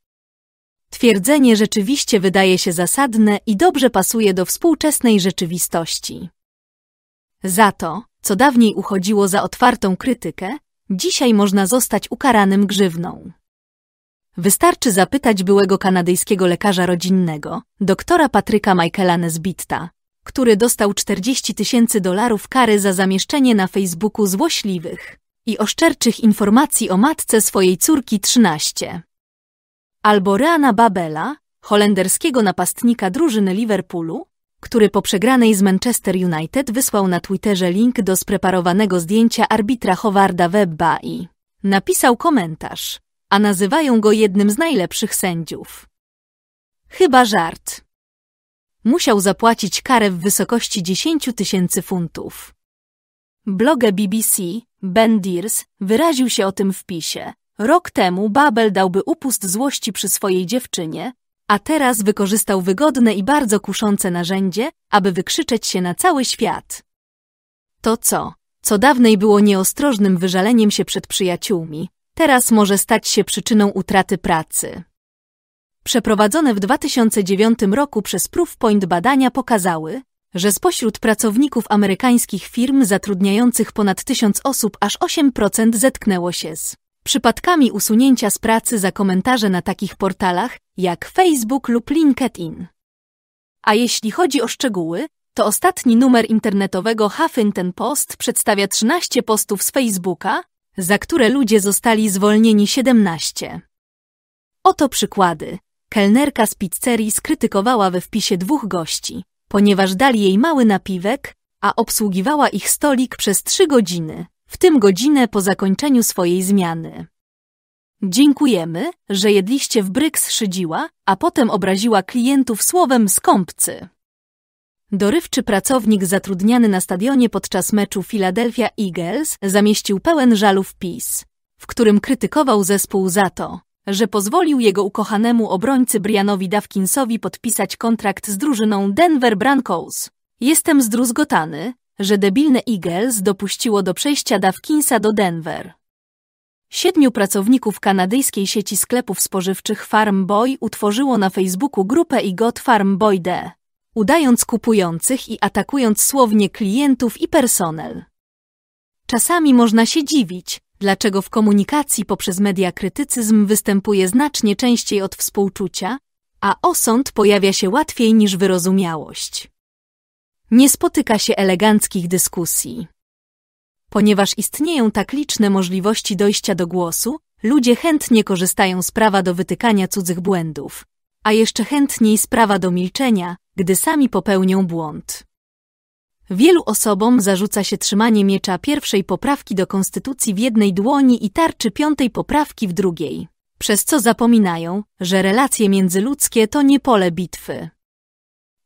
Twierdzenie rzeczywiście wydaje się zasadne i dobrze pasuje do współczesnej rzeczywistości. Za to, co dawniej uchodziło za otwartą krytykę, dzisiaj można zostać ukaranym grzywną. Wystarczy zapytać byłego kanadyjskiego lekarza rodzinnego, doktora Patryka Michaela Nesbitta, który dostał 40 tysięcy dolarów kary za zamieszczenie na Facebooku złośliwych i oszczerczych informacji o matce swojej córki 13. Albo Reana Babela, holenderskiego napastnika drużyny Liverpoolu, który po przegranej z Manchester United wysłał na Twitterze link do spreparowanego zdjęcia arbitra Howarda Webba i napisał komentarz, a nazywają go jednym z najlepszych sędziów. Chyba żart. Musiał zapłacić karę w wysokości 10 tysięcy funtów. Bloga BBC, Ben Deers, wyraził się o tym wpisie. Rok temu Babel dałby upust złości przy swojej dziewczynie, a teraz wykorzystał wygodne i bardzo kuszące narzędzie, aby wykrzyczeć się na cały świat. To co, co dawniej było nieostrożnym wyżaleniem się przed przyjaciółmi, teraz może stać się przyczyną utraty pracy. Przeprowadzone w 2009 roku przez Proofpoint badania pokazały, że spośród pracowników amerykańskich firm zatrudniających ponad tysiąc osób aż 8% zetknęło się z przypadkami usunięcia z pracy za komentarze na takich portalach jak Facebook lub LinkedIn. A jeśli chodzi o szczegóły, to ostatni numer internetowego Huffington Post przedstawia 13 postów z Facebooka, za które ludzie zostali zwolnieni 17. Oto przykłady. Kelnerka z pizzerii skrytykowała we wpisie dwóch gości, ponieważ dali jej mały napiwek, a obsługiwała ich stolik przez trzy godziny w tym godzinę po zakończeniu swojej zmiany. Dziękujemy, że jedliście w bryks szydziła, a potem obraziła klientów słowem skąpcy. Dorywczy pracownik zatrudniany na stadionie podczas meczu Philadelphia Eagles zamieścił pełen żalu wpis, w którym krytykował zespół za to, że pozwolił jego ukochanemu obrońcy Brianowi Dawkinsowi podpisać kontrakt z drużyną Denver Broncos. Jestem zdruzgotany, że debilne Eagles dopuściło do przejścia Dawkinsa do Denver. Siedmiu pracowników kanadyjskiej sieci sklepów spożywczych Farm Boy utworzyło na Facebooku grupę Igot Farm Boy D, udając kupujących i atakując słownie klientów i personel. Czasami można się dziwić, dlaczego w komunikacji poprzez media krytycyzm występuje znacznie częściej od współczucia, a osąd pojawia się łatwiej niż wyrozumiałość nie spotyka się eleganckich dyskusji. Ponieważ istnieją tak liczne możliwości dojścia do głosu, ludzie chętnie korzystają z prawa do wytykania cudzych błędów, a jeszcze chętniej z prawa do milczenia, gdy sami popełnią błąd. Wielu osobom zarzuca się trzymanie miecza pierwszej poprawki do konstytucji w jednej dłoni i tarczy piątej poprawki w drugiej, przez co zapominają, że relacje międzyludzkie to nie pole bitwy.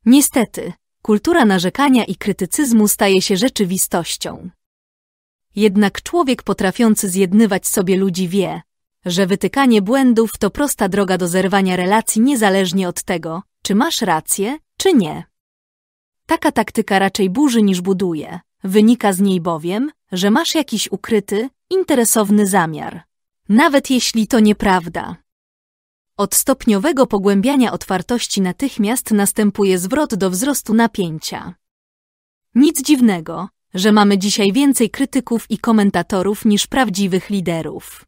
Niestety, kultura narzekania i krytycyzmu staje się rzeczywistością. Jednak człowiek potrafiący zjednywać sobie ludzi wie, że wytykanie błędów to prosta droga do zerwania relacji niezależnie od tego, czy masz rację, czy nie. Taka taktyka raczej burzy niż buduje. Wynika z niej bowiem, że masz jakiś ukryty, interesowny zamiar. Nawet jeśli to nieprawda. Od stopniowego pogłębiania otwartości natychmiast następuje zwrot do wzrostu napięcia. Nic dziwnego, że mamy dzisiaj więcej krytyków i komentatorów niż prawdziwych liderów.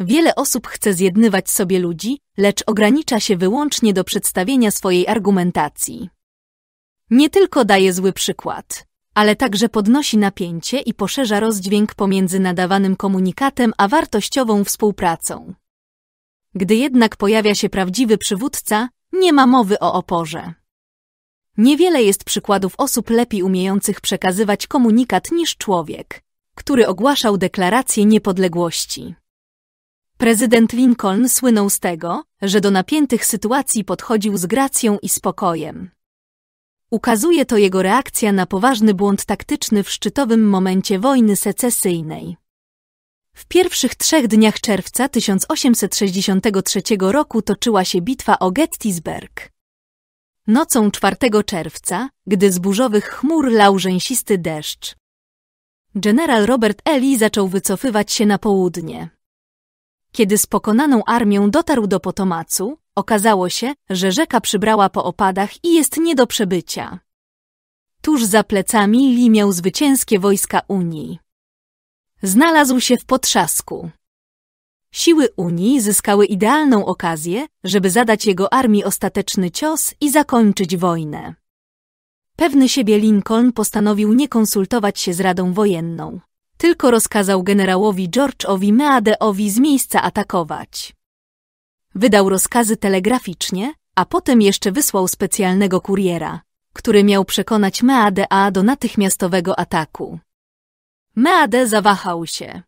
Wiele osób chce zjednywać sobie ludzi, lecz ogranicza się wyłącznie do przedstawienia swojej argumentacji. Nie tylko daje zły przykład, ale także podnosi napięcie i poszerza rozdźwięk pomiędzy nadawanym komunikatem a wartościową współpracą. Gdy jednak pojawia się prawdziwy przywódca, nie ma mowy o oporze. Niewiele jest przykładów osób lepiej umiejących przekazywać komunikat niż człowiek, który ogłaszał deklarację niepodległości. Prezydent Lincoln słynął z tego, że do napiętych sytuacji podchodził z gracją i spokojem. Ukazuje to jego reakcja na poważny błąd taktyczny w szczytowym momencie wojny secesyjnej. W pierwszych trzech dniach czerwca 1863 roku toczyła się bitwa o Gettysburg. Nocą 4 czerwca, gdy z burzowych chmur lał rzęsisty deszcz, generał Robert Ely zaczął wycofywać się na południe. Kiedy z pokonaną armią dotarł do Potomacu, okazało się, że rzeka przybrała po opadach i jest nie do przebycia. Tuż za plecami Lee miał zwycięskie wojska Unii znalazł się w potrzasku. Siły Unii zyskały idealną okazję, żeby zadać jego armii ostateczny cios i zakończyć wojnę. Pewny siebie Lincoln postanowił nie konsultować się z Radą Wojenną. Tylko rozkazał generałowi George'owi Meadeowi z miejsca atakować. Wydał rozkazy telegraficznie, a potem jeszcze wysłał specjalnego kuriera, który miał przekonać Meadea do natychmiastowego ataku. Meade zawahał się.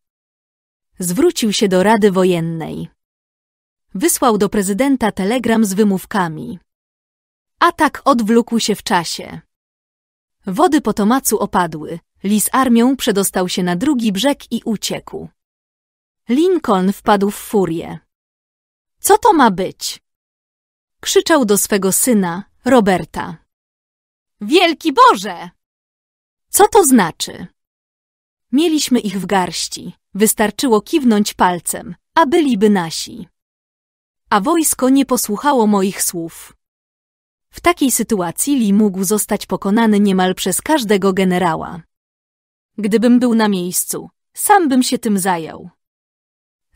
Zwrócił się do Rady Wojennej. Wysłał do prezydenta telegram z wymówkami. Atak odwlókł się w czasie. Wody po Tomacu opadły. Lis armią przedostał się na drugi brzeg i uciekł. Lincoln wpadł w furię. Co to ma być? Krzyczał do swego syna, Roberta. Wielki Boże! Co to znaczy? Mieliśmy ich w garści. Wystarczyło kiwnąć palcem, a byliby nasi. A wojsko nie posłuchało moich słów. W takiej sytuacji Li mógł zostać pokonany niemal przez każdego generała. Gdybym był na miejscu, sam bym się tym zajął.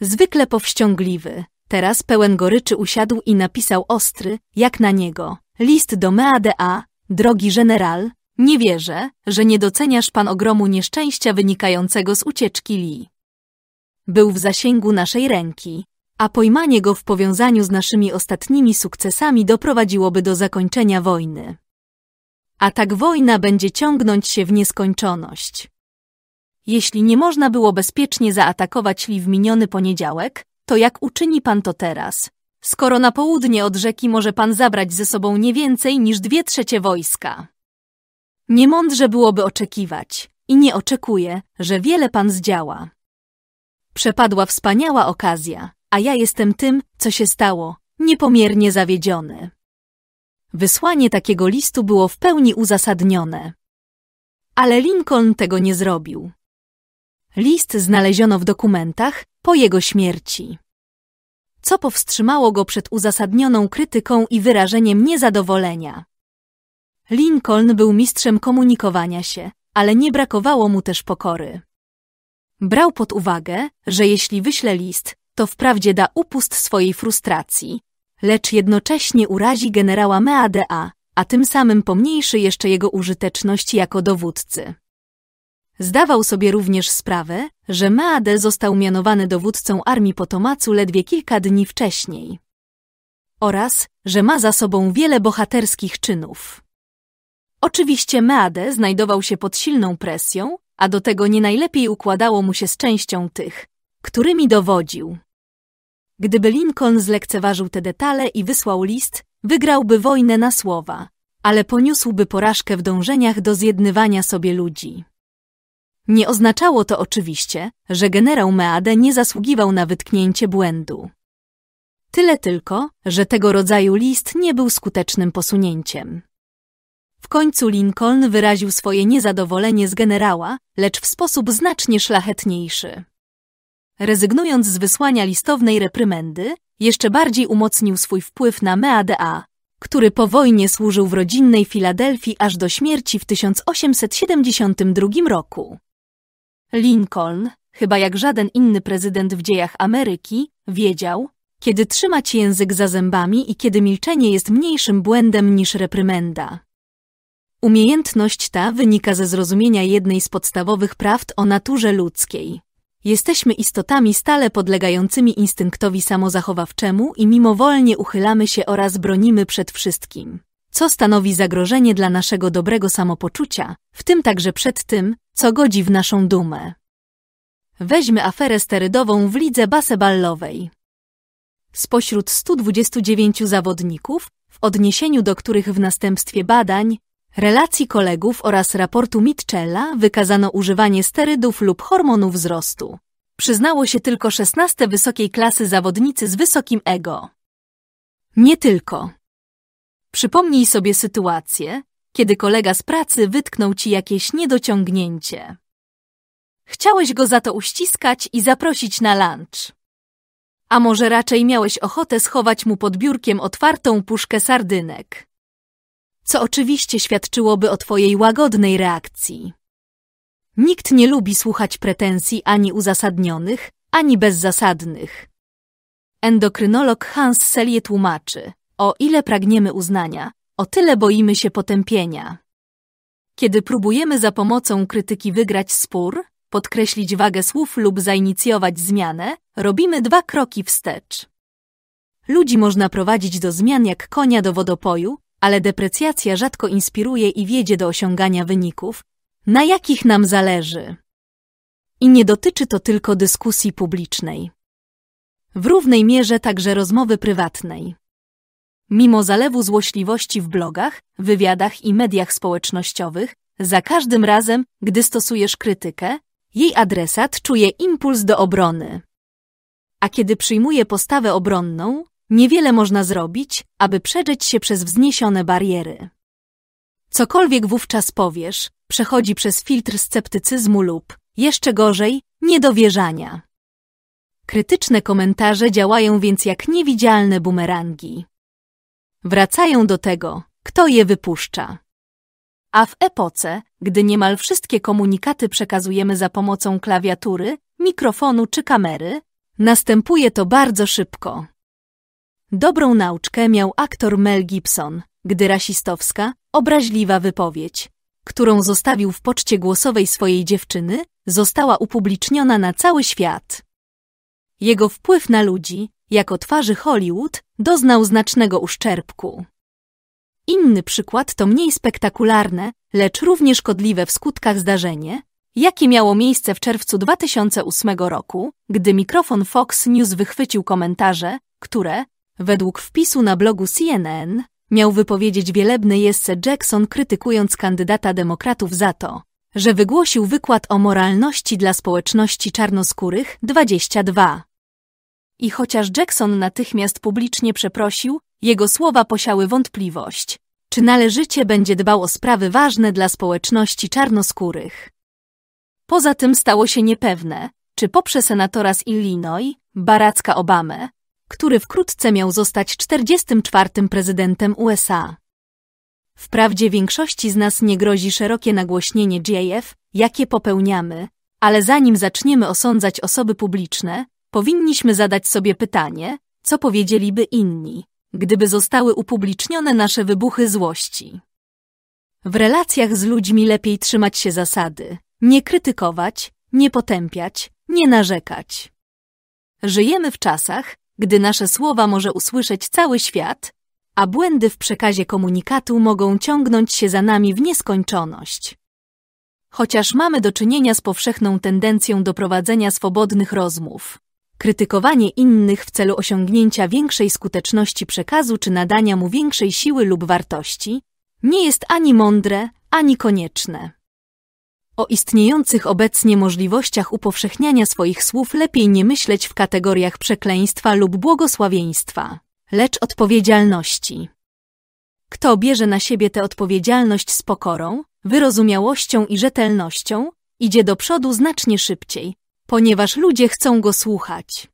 Zwykle powściągliwy, teraz pełen goryczy usiadł i napisał ostry, jak na niego, list do Meade A, drogi general, nie wierzę, że nie doceniasz pan ogromu nieszczęścia wynikającego z ucieczki Li. Był w zasięgu naszej ręki, a pojmanie go w powiązaniu z naszymi ostatnimi sukcesami doprowadziłoby do zakończenia wojny. A tak wojna będzie ciągnąć się w nieskończoność. Jeśli nie można było bezpiecznie zaatakować Li w miniony poniedziałek, to jak uczyni pan to teraz? Skoro na południe od rzeki może pan zabrać ze sobą nie więcej niż dwie trzecie wojska. Niemądrze byłoby oczekiwać i nie oczekuję, że wiele pan zdziała. Przepadła wspaniała okazja, a ja jestem tym, co się stało, niepomiernie zawiedziony. Wysłanie takiego listu było w pełni uzasadnione. Ale Lincoln tego nie zrobił. List znaleziono w dokumentach po jego śmierci. Co powstrzymało go przed uzasadnioną krytyką i wyrażeniem niezadowolenia? Lincoln był mistrzem komunikowania się, ale nie brakowało mu też pokory. Brał pod uwagę, że jeśli wyśle list, to wprawdzie da upust swojej frustracji, lecz jednocześnie urazi generała Meadea, a tym samym pomniejszy jeszcze jego użyteczność jako dowódcy. Zdawał sobie również sprawę, że Meade został mianowany dowódcą armii Potomacu ledwie kilka dni wcześniej oraz, że ma za sobą wiele bohaterskich czynów. Oczywiście Meade znajdował się pod silną presją, a do tego nie najlepiej układało mu się z częścią tych, którymi dowodził. Gdyby Lincoln zlekceważył te detale i wysłał list, wygrałby wojnę na słowa, ale poniósłby porażkę w dążeniach do zjednywania sobie ludzi. Nie oznaczało to oczywiście, że generał Meade nie zasługiwał na wytknięcie błędu. Tyle tylko, że tego rodzaju list nie był skutecznym posunięciem. W końcu Lincoln wyraził swoje niezadowolenie z generała, lecz w sposób znacznie szlachetniejszy. Rezygnując z wysłania listownej reprymendy, jeszcze bardziej umocnił swój wpływ na MEADA, który po wojnie służył w rodzinnej Filadelfii aż do śmierci w 1872 roku. Lincoln, chyba jak żaden inny prezydent w dziejach Ameryki, wiedział, kiedy trzymać język za zębami i kiedy milczenie jest mniejszym błędem niż reprymenda. Umiejętność ta wynika ze zrozumienia jednej z podstawowych prawd o naturze ludzkiej. Jesteśmy istotami stale podlegającymi instynktowi samozachowawczemu i mimowolnie uchylamy się oraz bronimy przed wszystkim, co stanowi zagrożenie dla naszego dobrego samopoczucia, w tym także przed tym, co godzi w naszą dumę. Weźmy aferę sterydową w lidze baseballowej. Spośród 129 zawodników, w odniesieniu do których w następstwie badań relacji kolegów oraz raportu Mitchella wykazano używanie sterydów lub hormonów wzrostu. Przyznało się tylko 16 wysokiej klasy zawodnicy z wysokim ego. Nie tylko. Przypomnij sobie sytuację, kiedy kolega z pracy wytknął ci jakieś niedociągnięcie. Chciałeś go za to uściskać i zaprosić na lunch. A może raczej miałeś ochotę schować mu pod biurkiem otwartą puszkę sardynek co oczywiście świadczyłoby o twojej łagodnej reakcji. Nikt nie lubi słuchać pretensji ani uzasadnionych, ani bezzasadnych. Endokrynolog Hans Selye tłumaczy, o ile pragniemy uznania, o tyle boimy się potępienia. Kiedy próbujemy za pomocą krytyki wygrać spór, podkreślić wagę słów lub zainicjować zmianę, robimy dwa kroki wstecz. Ludzi można prowadzić do zmian jak konia do wodopoju, ale deprecjacja rzadko inspiruje i wiedzie do osiągania wyników, na jakich nam zależy. I nie dotyczy to tylko dyskusji publicznej. W równej mierze także rozmowy prywatnej. Mimo zalewu złośliwości w blogach, wywiadach i mediach społecznościowych, za każdym razem, gdy stosujesz krytykę, jej adresat czuje impuls do obrony. A kiedy przyjmuje postawę obronną, Niewiele można zrobić, aby przedrzeć się przez wzniesione bariery. Cokolwiek wówczas powiesz, przechodzi przez filtr sceptycyzmu lub, jeszcze gorzej, niedowierzania. Krytyczne komentarze działają więc jak niewidzialne bumerangi. Wracają do tego, kto je wypuszcza. A w epoce, gdy niemal wszystkie komunikaty przekazujemy za pomocą klawiatury, mikrofonu czy kamery, następuje to bardzo szybko. Dobrą nauczkę miał aktor Mel Gibson, gdy rasistowska, obraźliwa wypowiedź, którą zostawił w poczcie głosowej swojej dziewczyny, została upubliczniona na cały świat. Jego wpływ na ludzi, jako twarzy Hollywood, doznał znacznego uszczerbku. Inny przykład to mniej spektakularne, lecz równie szkodliwe w skutkach zdarzenie, jakie miało miejsce w czerwcu 2008 roku, gdy mikrofon Fox News wychwycił komentarze, które, Według wpisu na blogu CNN miał wypowiedzieć wielebny jesse Jackson krytykując kandydata demokratów za to, że wygłosił wykład o moralności dla społeczności czarnoskórych 22. I chociaż Jackson natychmiast publicznie przeprosił, jego słowa posiały wątpliwość, czy należycie będzie dbał o sprawy ważne dla społeczności czarnoskórych. Poza tym stało się niepewne, czy poprze senatora z Illinois, Baracka Obamę, który wkrótce miał zostać 44. prezydentem USA. Wprawdzie większości z nas nie grozi szerokie nagłośnienie dziejów, jakie popełniamy, ale zanim zaczniemy osądzać osoby publiczne, powinniśmy zadać sobie pytanie, co powiedzieliby inni, gdyby zostały upublicznione nasze wybuchy złości. W relacjach z ludźmi lepiej trzymać się zasady, nie krytykować, nie potępiać, nie narzekać. Żyjemy w czasach, gdy nasze słowa może usłyszeć cały świat, a błędy w przekazie komunikatu mogą ciągnąć się za nami w nieskończoność. Chociaż mamy do czynienia z powszechną tendencją do prowadzenia swobodnych rozmów, krytykowanie innych w celu osiągnięcia większej skuteczności przekazu czy nadania mu większej siły lub wartości nie jest ani mądre, ani konieczne. O istniejących obecnie możliwościach upowszechniania swoich słów lepiej nie myśleć w kategoriach przekleństwa lub błogosławieństwa, lecz odpowiedzialności. Kto bierze na siebie tę odpowiedzialność z pokorą, wyrozumiałością i rzetelnością, idzie do przodu znacznie szybciej, ponieważ ludzie chcą go słuchać.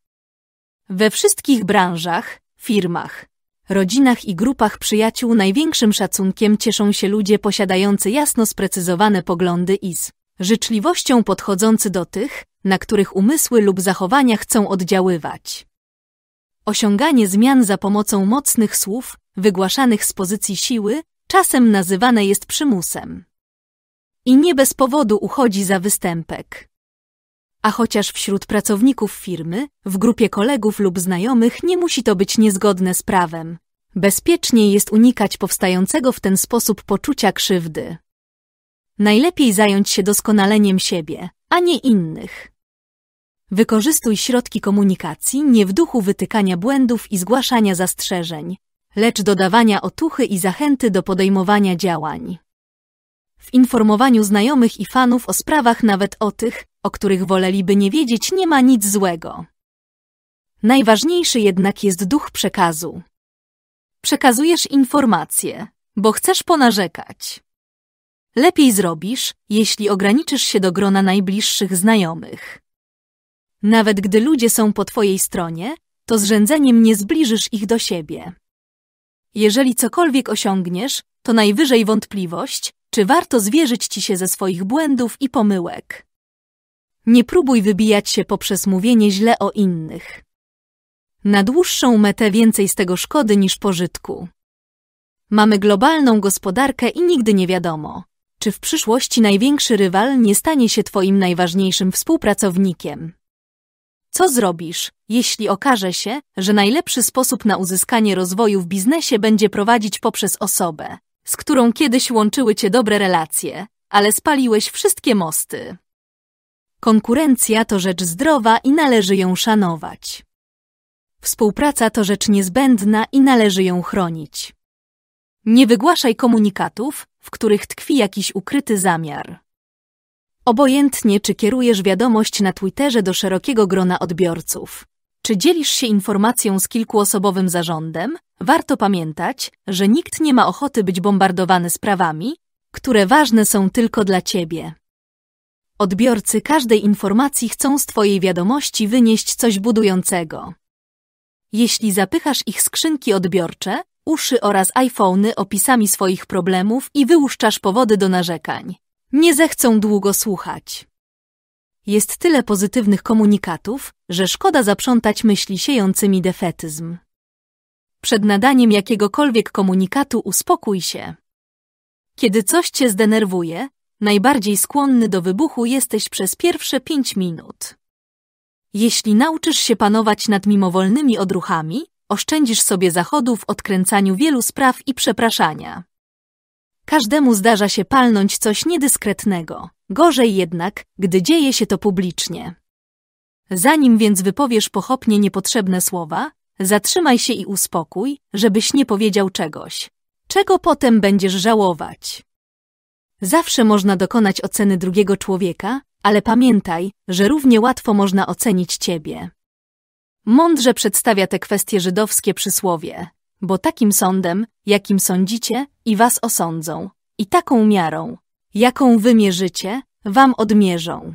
We wszystkich branżach, firmach, rodzinach i grupach przyjaciół największym szacunkiem cieszą się ludzie posiadający jasno sprecyzowane poglądy i z życzliwością podchodzący do tych, na których umysły lub zachowania chcą oddziaływać. Osiąganie zmian za pomocą mocnych słów, wygłaszanych z pozycji siły, czasem nazywane jest przymusem. I nie bez powodu uchodzi za występek a chociaż wśród pracowników firmy, w grupie kolegów lub znajomych nie musi to być niezgodne z prawem. Bezpieczniej jest unikać powstającego w ten sposób poczucia krzywdy. Najlepiej zająć się doskonaleniem siebie, a nie innych. Wykorzystuj środki komunikacji nie w duchu wytykania błędów i zgłaszania zastrzeżeń, lecz dodawania otuchy i zachęty do podejmowania działań. W informowaniu znajomych i fanów o sprawach nawet o tych, o których woleliby nie wiedzieć, nie ma nic złego. Najważniejszy jednak jest duch przekazu. Przekazujesz informacje, bo chcesz ponarzekać. Lepiej zrobisz, jeśli ograniczysz się do grona najbliższych znajomych. Nawet gdy ludzie są po twojej stronie, to zrzędzeniem nie zbliżysz ich do siebie. Jeżeli cokolwiek osiągniesz, to najwyżej wątpliwość, czy warto zwierzyć ci się ze swoich błędów i pomyłek. Nie próbuj wybijać się poprzez mówienie źle o innych. Na dłuższą metę więcej z tego szkody niż pożytku. Mamy globalną gospodarkę i nigdy nie wiadomo, czy w przyszłości największy rywal nie stanie się Twoim najważniejszym współpracownikiem. Co zrobisz, jeśli okaże się, że najlepszy sposób na uzyskanie rozwoju w biznesie będzie prowadzić poprzez osobę, z którą kiedyś łączyły Cię dobre relacje, ale spaliłeś wszystkie mosty? Konkurencja to rzecz zdrowa i należy ją szanować. Współpraca to rzecz niezbędna i należy ją chronić. Nie wygłaszaj komunikatów, w których tkwi jakiś ukryty zamiar. Obojętnie, czy kierujesz wiadomość na Twitterze do szerokiego grona odbiorców, czy dzielisz się informacją z kilkuosobowym zarządem, warto pamiętać, że nikt nie ma ochoty być bombardowany sprawami, które ważne są tylko dla ciebie. Odbiorcy każdej informacji chcą z Twojej wiadomości wynieść coś budującego. Jeśli zapychasz ich skrzynki odbiorcze, uszy oraz iPhony opisami swoich problemów i wyłuszczasz powody do narzekań, nie zechcą długo słuchać. Jest tyle pozytywnych komunikatów, że szkoda zaprzątać myśli siejącymi defetyzm. Przed nadaniem jakiegokolwiek komunikatu uspokój się. Kiedy coś cię zdenerwuje, Najbardziej skłonny do wybuchu jesteś przez pierwsze pięć minut. Jeśli nauczysz się panować nad mimowolnymi odruchami, oszczędzisz sobie zachodu w odkręcaniu wielu spraw i przepraszania. Każdemu zdarza się palnąć coś niedyskretnego. Gorzej jednak, gdy dzieje się to publicznie. Zanim więc wypowiesz pochopnie niepotrzebne słowa, zatrzymaj się i uspokój, żebyś nie powiedział czegoś, czego potem będziesz żałować. Zawsze można dokonać oceny drugiego człowieka, ale pamiętaj, że równie łatwo można ocenić ciebie. Mądrze przedstawia te kwestie żydowskie przysłowie, bo takim sądem, jakim sądzicie, i was osądzą, i taką miarą, jaką wymierzycie, wam odmierzą.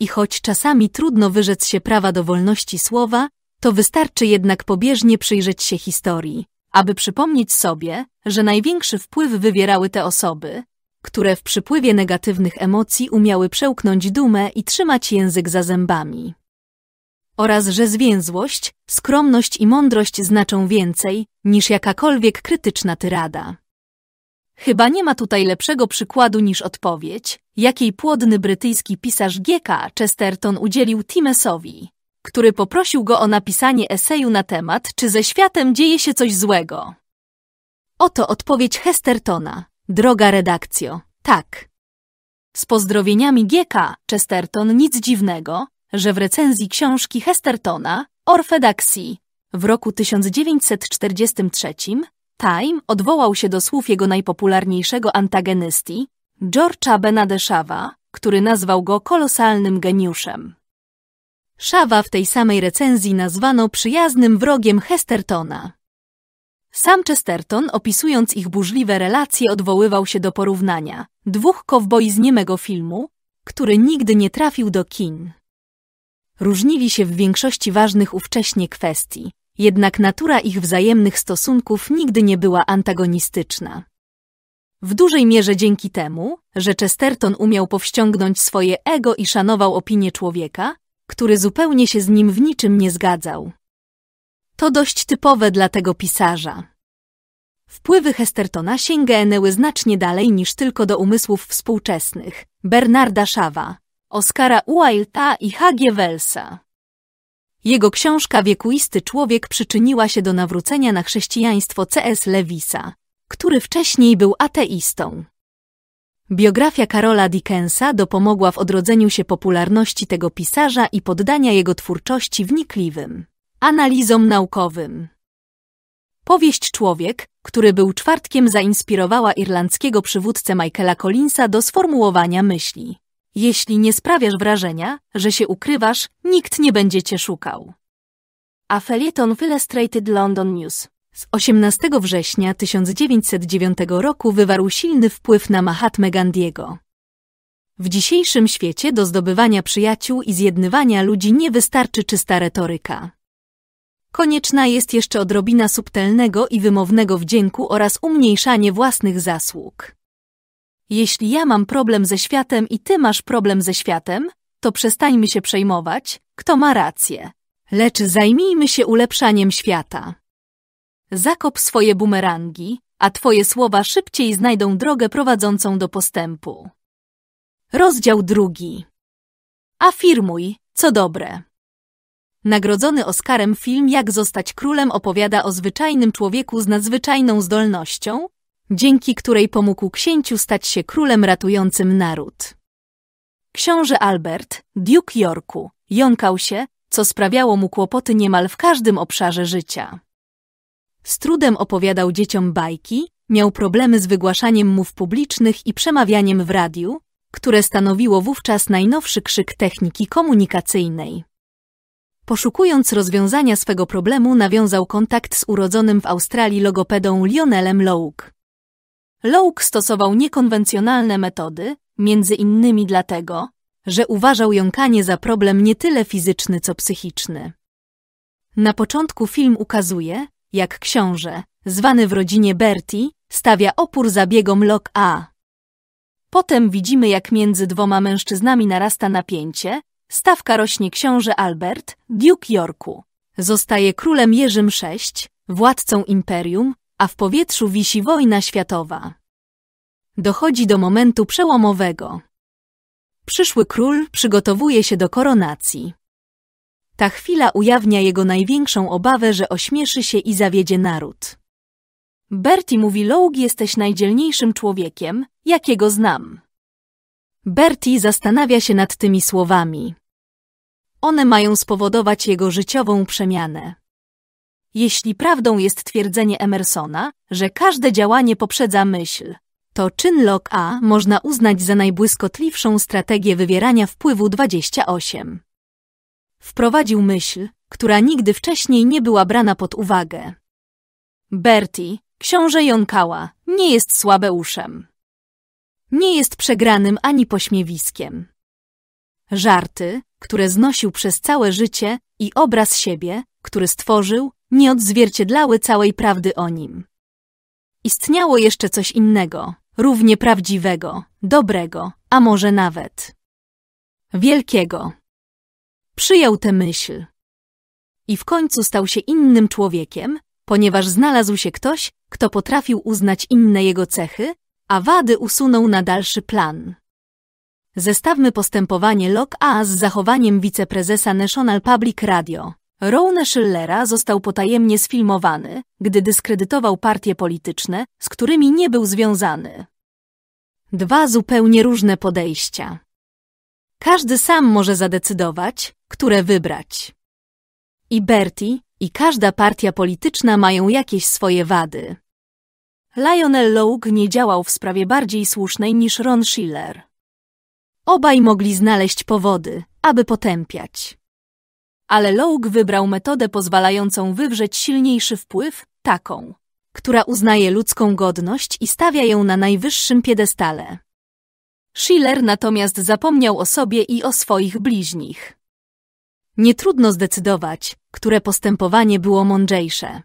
I choć czasami trudno wyrzec się prawa do wolności słowa, to wystarczy jednak pobieżnie przyjrzeć się historii, aby przypomnieć sobie, że największy wpływ wywierały te osoby, które w przypływie negatywnych emocji umiały przełknąć dumę i trzymać język za zębami. Oraz że zwięzłość, skromność i mądrość znaczą więcej niż jakakolwiek krytyczna tyrada. Chyba nie ma tutaj lepszego przykładu niż odpowiedź, jakiej płodny brytyjski pisarz G.K. Chesterton udzielił Timesowi, który poprosił go o napisanie eseju na temat, czy ze światem dzieje się coś złego. Oto odpowiedź Chestertona, Droga redakcjo, tak. Z pozdrowieniami Gieka, Chesterton nic dziwnego, że w recenzji książki Chestertona Orfedaxi w roku 1943 Time odwołał się do słów jego najpopularniejszego antagonisty, George'a Benadeszawa, który nazwał go kolosalnym geniuszem. Szawa w tej samej recenzji nazwano przyjaznym wrogiem Chestertona. Sam Chesterton, opisując ich burzliwe relacje, odwoływał się do porównania dwóch kowboi z niemego filmu, który nigdy nie trafił do kin. Różnili się w większości ważnych ówcześnie kwestii, jednak natura ich wzajemnych stosunków nigdy nie była antagonistyczna. W dużej mierze dzięki temu, że Chesterton umiał powściągnąć swoje ego i szanował opinię człowieka, który zupełnie się z nim w niczym nie zgadzał. To dość typowe dla tego pisarza. Wpływy Hestertona sięgnęły znacznie dalej niż tylko do umysłów współczesnych Bernarda Shawa, Oscara Wilda i H.G. Wellsa. Jego książka Wiekuisty człowiek przyczyniła się do nawrócenia na chrześcijaństwo C.S. Lewisa, który wcześniej był ateistą. Biografia Karola Dickensa dopomogła w odrodzeniu się popularności tego pisarza i poddania jego twórczości wnikliwym analizom naukowym. Powieść Człowiek, który był czwartkiem zainspirowała irlandzkiego przywódcę Michaela Collinsa do sformułowania myśli. Jeśli nie sprawiasz wrażenia, że się ukrywasz, nikt nie będzie cię szukał. A felieton w Illustrated London News z 18 września 1909 roku wywarł silny wpływ na Mahatmę Gandiego. W dzisiejszym świecie do zdobywania przyjaciół i zjednywania ludzi nie wystarczy czysta retoryka. Konieczna jest jeszcze odrobina subtelnego i wymownego wdzięku oraz umniejszanie własnych zasług. Jeśli ja mam problem ze światem i ty masz problem ze światem, to przestańmy się przejmować, kto ma rację. Lecz zajmijmy się ulepszaniem świata. Zakop swoje bumerangi, a twoje słowa szybciej znajdą drogę prowadzącą do postępu. Rozdział drugi. Afirmuj, co dobre. Nagrodzony Oscarem film Jak zostać królem opowiada o zwyczajnym człowieku z nadzwyczajną zdolnością, dzięki której pomógł księciu stać się królem ratującym naród. Książę Albert, Duke Yorku, jąkał się, co sprawiało mu kłopoty niemal w każdym obszarze życia. Z trudem opowiadał dzieciom bajki, miał problemy z wygłaszaniem mów publicznych i przemawianiem w radiu, które stanowiło wówczas najnowszy krzyk techniki komunikacyjnej. Poszukując rozwiązania swego problemu, nawiązał kontakt z urodzonym w Australii logopedą Lionelem Louk. Louk stosował niekonwencjonalne metody, między innymi dlatego, że uważał jąkanie za problem nie tyle fizyczny, co psychiczny. Na początku film ukazuje, jak książę, zwany w rodzinie Bertie, stawia opór zabiegom Lok A. Potem widzimy, jak między dwoma mężczyznami narasta napięcie, stawka rośnie książę Albert, Duke Yorku. Zostaje królem Jerzym VI, władcą imperium, a w powietrzu wisi wojna światowa. Dochodzi do momentu przełomowego. Przyszły król przygotowuje się do koronacji. Ta chwila ujawnia jego największą obawę, że ośmieszy się i zawiedzie naród. Bertie mówi „Log, jesteś najdzielniejszym człowiekiem, jakiego znam. Bertie zastanawia się nad tymi słowami. One mają spowodować jego życiową przemianę. Jeśli prawdą jest twierdzenie Emersona, że każde działanie poprzedza myśl, to czyn log A można uznać za najbłyskotliwszą strategię wywierania wpływu 28. Wprowadził myśl, która nigdy wcześniej nie była brana pod uwagę. Bertie, książę Jonkała, nie jest słabeuszem. Nie jest przegranym ani pośmiewiskiem. Żarty, które znosił przez całe życie i obraz siebie, który stworzył, nie odzwierciedlały całej prawdy o nim. Istniało jeszcze coś innego, równie prawdziwego, dobrego, a może nawet wielkiego. Przyjął tę myśl. I w końcu stał się innym człowiekiem, ponieważ znalazł się ktoś, kto potrafił uznać inne jego cechy, a wady usunął na dalszy plan. Zestawmy postępowanie Lok A z zachowaniem wiceprezesa National Public Radio. Rowne Schillera został potajemnie sfilmowany, gdy dyskredytował partie polityczne, z którymi nie był związany. Dwa zupełnie różne podejścia. Każdy sam może zadecydować, które wybrać. I Berti, i każda partia polityczna mają jakieś swoje wady. Lionel Logue nie działał w sprawie bardziej słusznej niż Ron Schiller. Obaj mogli znaleźć powody, aby potępiać. Ale Logue wybrał metodę pozwalającą wywrzeć silniejszy wpływ, taką, która uznaje ludzką godność i stawia ją na najwyższym piedestale. Schiller natomiast zapomniał o sobie i o swoich bliźnich. Nie trudno zdecydować, które postępowanie było mądrzejsze.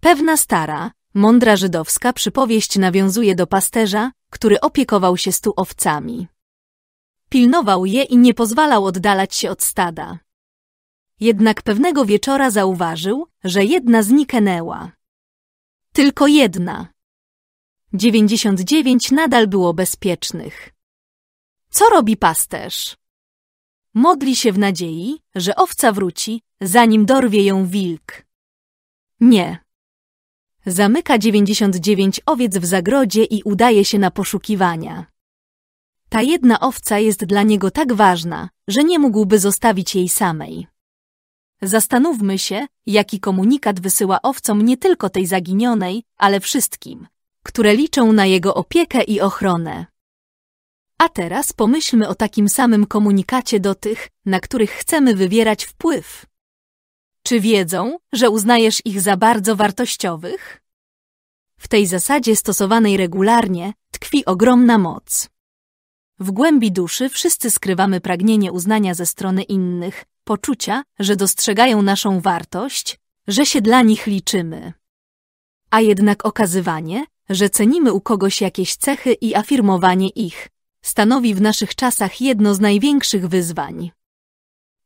Pewna stara, mądra żydowska przypowieść nawiązuje do pasterza, który opiekował się stu owcami. Pilnował je i nie pozwalał oddalać się od stada. Jednak pewnego wieczora zauważył, że jedna zniknęła. Tylko jedna. 99 nadal było bezpiecznych. Co robi pasterz? Modli się w nadziei, że owca wróci, zanim dorwie ją wilk. Nie. Zamyka 99 owiec w zagrodzie i udaje się na poszukiwania. Ta jedna owca jest dla niego tak ważna, że nie mógłby zostawić jej samej. Zastanówmy się, jaki komunikat wysyła owcom nie tylko tej zaginionej, ale wszystkim, które liczą na jego opiekę i ochronę. A teraz pomyślmy o takim samym komunikacie do tych, na których chcemy wywierać wpływ. Czy wiedzą, że uznajesz ich za bardzo wartościowych? W tej zasadzie stosowanej regularnie tkwi ogromna moc. W głębi duszy wszyscy skrywamy pragnienie uznania ze strony innych, poczucia, że dostrzegają naszą wartość, że się dla nich liczymy. A jednak okazywanie, że cenimy u kogoś jakieś cechy i afirmowanie ich, stanowi w naszych czasach jedno z największych wyzwań.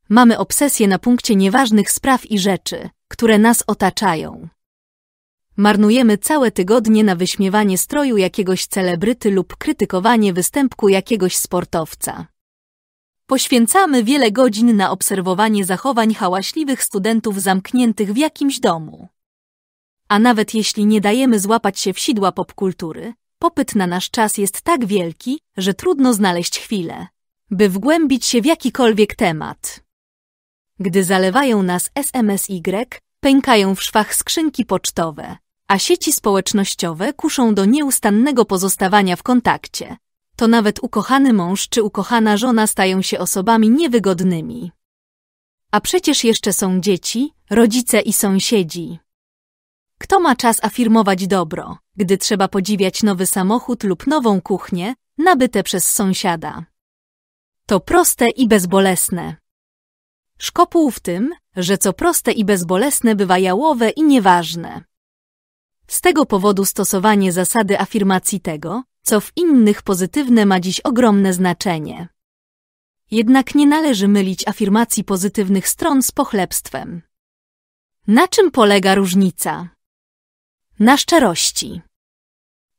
Mamy obsesję na punkcie nieważnych spraw i rzeczy, które nas otaczają. Marnujemy całe tygodnie na wyśmiewanie stroju jakiegoś celebryty lub krytykowanie występku jakiegoś sportowca. Poświęcamy wiele godzin na obserwowanie zachowań hałaśliwych studentów zamkniętych w jakimś domu. A nawet jeśli nie dajemy złapać się w sidła popkultury, popyt na nasz czas jest tak wielki, że trudno znaleźć chwilę, by wgłębić się w jakikolwiek temat. Gdy zalewają nas SMSY, pękają w szwach skrzynki pocztowe a sieci społecznościowe kuszą do nieustannego pozostawania w kontakcie. To nawet ukochany mąż czy ukochana żona stają się osobami niewygodnymi. A przecież jeszcze są dzieci, rodzice i sąsiedzi. Kto ma czas afirmować dobro, gdy trzeba podziwiać nowy samochód lub nową kuchnię, nabyte przez sąsiada? To proste i bezbolesne. Szkopuł w tym, że co proste i bezbolesne bywa jałowe i nieważne. Z tego powodu stosowanie zasady afirmacji tego, co w innych pozytywne ma dziś ogromne znaczenie. Jednak nie należy mylić afirmacji pozytywnych stron z pochlebstwem. Na czym polega różnica? Na szczerości.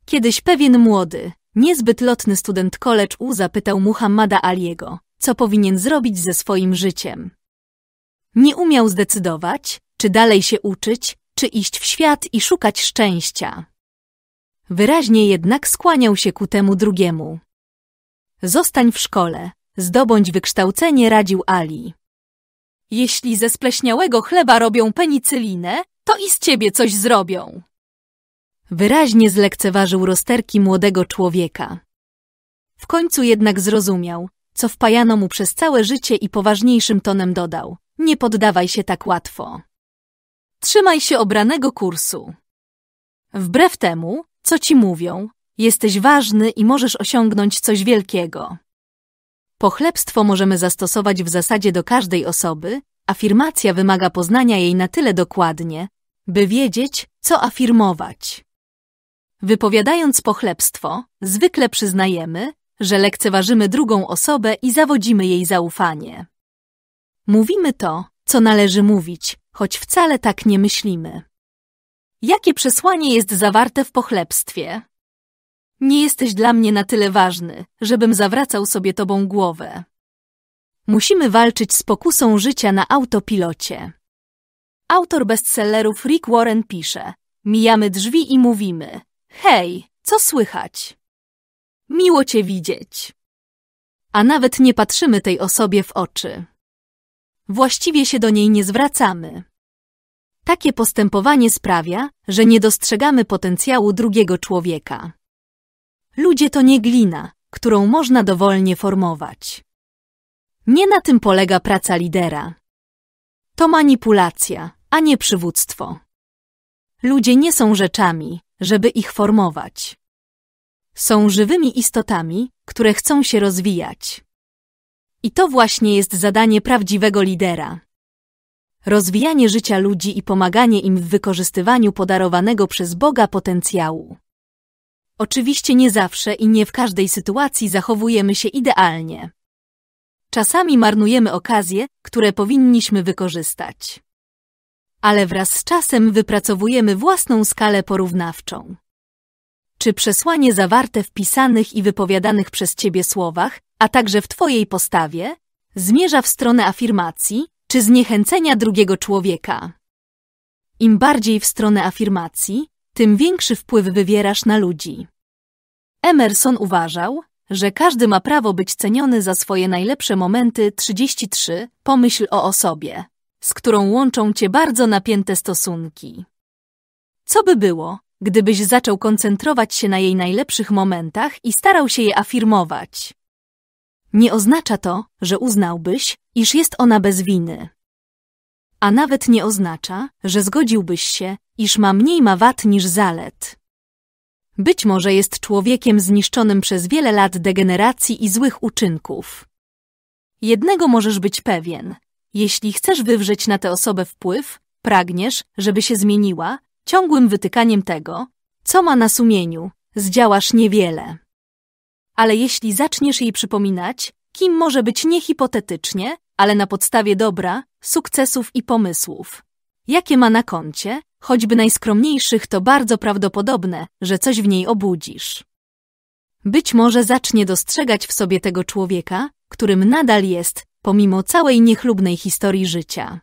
Kiedyś pewien młody, niezbyt lotny student college U zapytał Muhammada Aliego, co powinien zrobić ze swoim życiem. Nie umiał zdecydować, czy dalej się uczyć, czy iść w świat i szukać szczęścia. Wyraźnie jednak skłaniał się ku temu drugiemu. Zostań w szkole, zdobądź wykształcenie, radził Ali. Jeśli ze spleśniałego chleba robią penicylinę, to i z ciebie coś zrobią. Wyraźnie zlekceważył rozterki młodego człowieka. W końcu jednak zrozumiał, co wpajano mu przez całe życie i poważniejszym tonem dodał. Nie poddawaj się tak łatwo. Trzymaj się obranego kursu. Wbrew temu, co ci mówią, jesteś ważny i możesz osiągnąć coś wielkiego. Pochlebstwo możemy zastosować w zasadzie do każdej osoby, afirmacja wymaga poznania jej na tyle dokładnie, by wiedzieć, co afirmować. Wypowiadając pochlebstwo, zwykle przyznajemy, że lekceważymy drugą osobę i zawodzimy jej zaufanie. Mówimy to, co należy mówić, choć wcale tak nie myślimy. Jakie przesłanie jest zawarte w pochlebstwie? Nie jesteś dla mnie na tyle ważny, żebym zawracał sobie tobą głowę. Musimy walczyć z pokusą życia na autopilocie. Autor bestsellerów Rick Warren pisze Mijamy drzwi i mówimy Hej, co słychać? Miło cię widzieć. A nawet nie patrzymy tej osobie w oczy właściwie się do niej nie zwracamy. Takie postępowanie sprawia, że nie dostrzegamy potencjału drugiego człowieka. Ludzie to nie glina, którą można dowolnie formować. Nie na tym polega praca lidera. To manipulacja, a nie przywództwo. Ludzie nie są rzeczami, żeby ich formować. Są żywymi istotami, które chcą się rozwijać. I to właśnie jest zadanie prawdziwego lidera. Rozwijanie życia ludzi i pomaganie im w wykorzystywaniu podarowanego przez Boga potencjału. Oczywiście nie zawsze i nie w każdej sytuacji zachowujemy się idealnie. Czasami marnujemy okazje, które powinniśmy wykorzystać. Ale wraz z czasem wypracowujemy własną skalę porównawczą czy przesłanie zawarte w pisanych i wypowiadanych przez Ciebie słowach, a także w Twojej postawie, zmierza w stronę afirmacji czy zniechęcenia drugiego człowieka. Im bardziej w stronę afirmacji, tym większy wpływ wywierasz na ludzi. Emerson uważał, że każdy ma prawo być ceniony za swoje najlepsze momenty 33. Pomyśl o osobie, z którą łączą cię bardzo napięte stosunki. Co by było, gdybyś zaczął koncentrować się na jej najlepszych momentach i starał się je afirmować. Nie oznacza to, że uznałbyś, iż jest ona bez winy. A nawet nie oznacza, że zgodziłbyś się, iż ma mniej ma wad niż zalet. Być może jest człowiekiem zniszczonym przez wiele lat degeneracji i złych uczynków. Jednego możesz być pewien. Jeśli chcesz wywrzeć na tę osobę wpływ, pragniesz, żeby się zmieniła, ciągłym wytykaniem tego, co ma na sumieniu, zdziałasz niewiele. Ale jeśli zaczniesz jej przypominać, kim może być nie hipotetycznie, ale na podstawie dobra, sukcesów i pomysłów. Jakie ma na koncie, choćby najskromniejszych, to bardzo prawdopodobne, że coś w niej obudzisz. Być może zacznie dostrzegać w sobie tego człowieka, którym nadal jest, pomimo całej niechlubnej historii życia.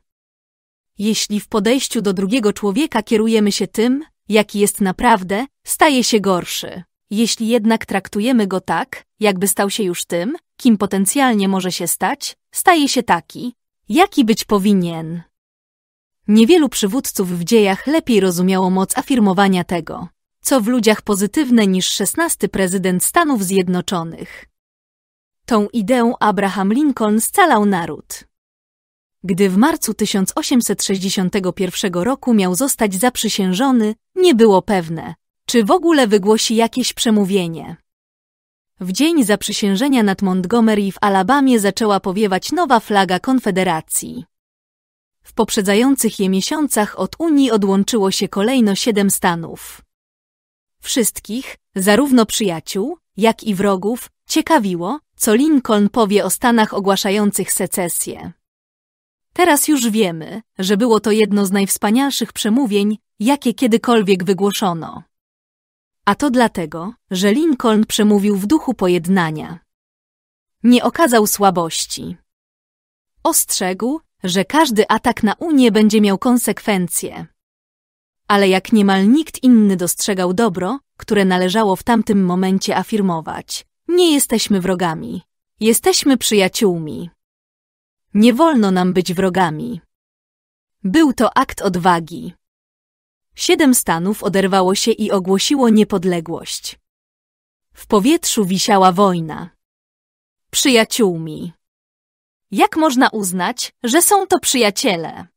Jeśli w podejściu do drugiego człowieka kierujemy się tym, jaki jest naprawdę, staje się gorszy. Jeśli jednak traktujemy go tak, jakby stał się już tym, kim potencjalnie może się stać, staje się taki, jaki być powinien. Niewielu przywódców w dziejach lepiej rozumiało moc afirmowania tego, co w ludziach pozytywne niż szesnasty prezydent Stanów Zjednoczonych. Tą ideą Abraham Lincoln scalał naród gdy w marcu 1861 roku miał zostać zaprzysiężony, nie było pewne, czy w ogóle wygłosi jakieś przemówienie. W dzień zaprzysiężenia nad Montgomery w Alabamie zaczęła powiewać nowa flaga Konfederacji. W poprzedzających je miesiącach od Unii odłączyło się kolejno siedem stanów. Wszystkich, zarówno przyjaciół, jak i wrogów, ciekawiło, co Lincoln powie o stanach ogłaszających secesję. Teraz już wiemy, że było to jedno z najwspanialszych przemówień, jakie kiedykolwiek wygłoszono. A to dlatego, że Lincoln przemówił w duchu pojednania. Nie okazał słabości. Ostrzegł, że każdy atak na Unię będzie miał konsekwencje. Ale jak niemal nikt inny dostrzegał dobro, które należało w tamtym momencie afirmować. Nie jesteśmy wrogami. Jesteśmy przyjaciółmi. Nie wolno nam być wrogami. Był to akt odwagi. Siedem stanów oderwało się i ogłosiło niepodległość. W powietrzu wisiała wojna. Przyjaciółmi. Jak można uznać, że są to przyjaciele?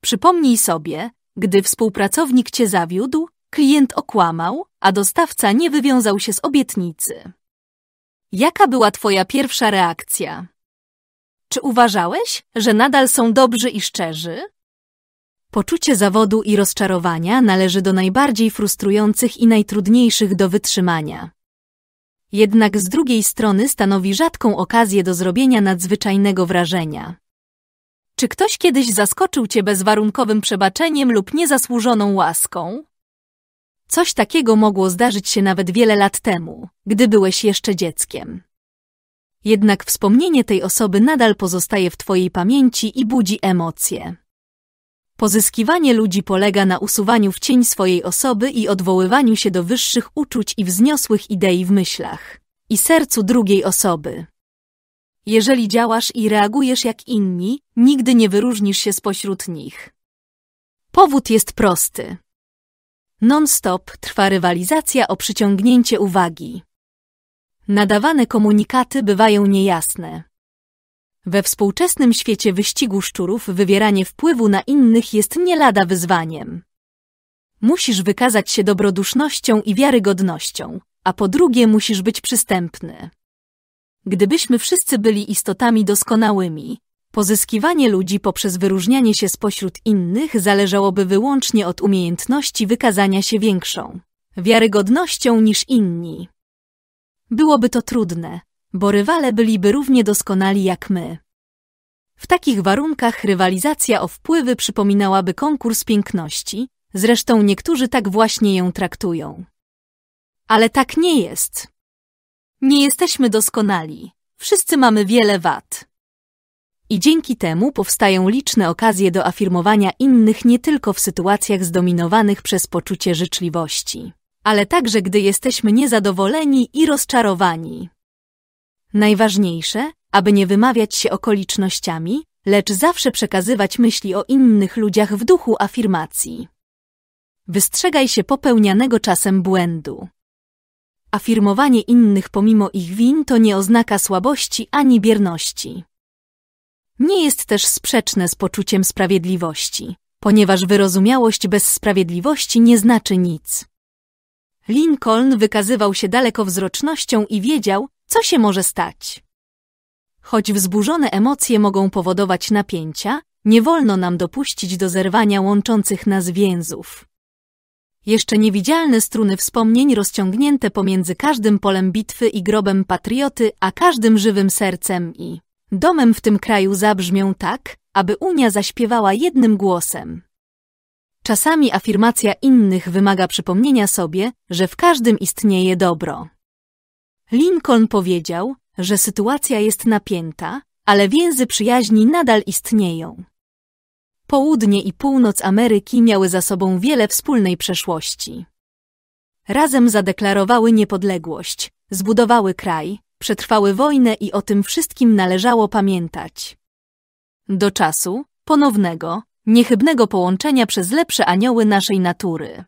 Przypomnij sobie, gdy współpracownik cię zawiódł, klient okłamał, a dostawca nie wywiązał się z obietnicy. Jaka była twoja pierwsza reakcja? Czy uważałeś, że nadal są dobrzy i szczerzy? Poczucie zawodu i rozczarowania należy do najbardziej frustrujących i najtrudniejszych do wytrzymania. Jednak z drugiej strony stanowi rzadką okazję do zrobienia nadzwyczajnego wrażenia. Czy ktoś kiedyś zaskoczył cię bezwarunkowym przebaczeniem lub niezasłużoną łaską? Coś takiego mogło zdarzyć się nawet wiele lat temu, gdy byłeś jeszcze dzieckiem. Jednak wspomnienie tej osoby nadal pozostaje w Twojej pamięci i budzi emocje. Pozyskiwanie ludzi polega na usuwaniu w cień swojej osoby i odwoływaniu się do wyższych uczuć i wzniosłych idei w myślach i sercu drugiej osoby. Jeżeli działasz i reagujesz jak inni, nigdy nie wyróżnisz się spośród nich. Powód jest prosty. Non-stop trwa rywalizacja o przyciągnięcie uwagi. Nadawane komunikaty bywają niejasne. We współczesnym świecie wyścigu szczurów wywieranie wpływu na innych jest nie lada wyzwaniem. Musisz wykazać się dobrodusznością i wiarygodnością, a po drugie musisz być przystępny. Gdybyśmy wszyscy byli istotami doskonałymi, pozyskiwanie ludzi poprzez wyróżnianie się spośród innych zależałoby wyłącznie od umiejętności wykazania się większą wiarygodnością niż inni. Byłoby to trudne, bo rywale byliby równie doskonali jak my. W takich warunkach rywalizacja o wpływy przypominałaby konkurs piękności, zresztą niektórzy tak właśnie ją traktują. Ale tak nie jest. Nie jesteśmy doskonali. Wszyscy mamy wiele wad. I dzięki temu powstają liczne okazje do afirmowania innych nie tylko w sytuacjach zdominowanych przez poczucie życzliwości ale także gdy jesteśmy niezadowoleni i rozczarowani. Najważniejsze, aby nie wymawiać się okolicznościami, lecz zawsze przekazywać myśli o innych ludziach w duchu afirmacji. Wystrzegaj się popełnianego czasem błędu. Afirmowanie innych pomimo ich win to nie oznaka słabości ani bierności. Nie jest też sprzeczne z poczuciem sprawiedliwości, ponieważ wyrozumiałość bez sprawiedliwości nie znaczy nic. Lincoln wykazywał się dalekowzrocznością i wiedział, co się może stać. Choć wzburzone emocje mogą powodować napięcia, nie wolno nam dopuścić do zerwania łączących nas więzów. Jeszcze niewidzialne struny wspomnień rozciągnięte pomiędzy każdym polem bitwy i grobem patrioty, a każdym żywym sercem i domem w tym kraju zabrzmią tak, aby Unia zaśpiewała jednym głosem. Czasami afirmacja innych wymaga przypomnienia sobie, że w każdym istnieje dobro. Lincoln powiedział, że sytuacja jest napięta, ale więzy przyjaźni nadal istnieją. Południe i północ Ameryki miały za sobą wiele wspólnej przeszłości. Razem zadeklarowały niepodległość, zbudowały kraj, przetrwały wojnę i o tym wszystkim należało pamiętać. Do czasu ponownego niechybnego połączenia przez lepsze anioły naszej natury.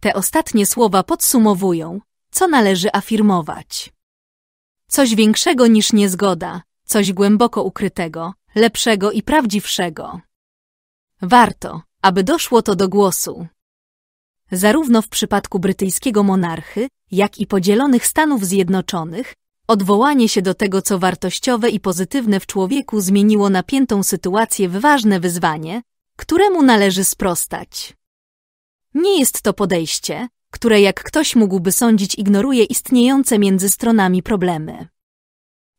Te ostatnie słowa podsumowują, co należy afirmować. Coś większego niż niezgoda, coś głęboko ukrytego, lepszego i prawdziwszego. Warto, aby doszło to do głosu. Zarówno w przypadku brytyjskiego monarchy, jak i podzielonych Stanów Zjednoczonych, Odwołanie się do tego, co wartościowe i pozytywne w człowieku zmieniło napiętą sytuację w ważne wyzwanie, któremu należy sprostać. Nie jest to podejście, które jak ktoś mógłby sądzić ignoruje istniejące między stronami problemy.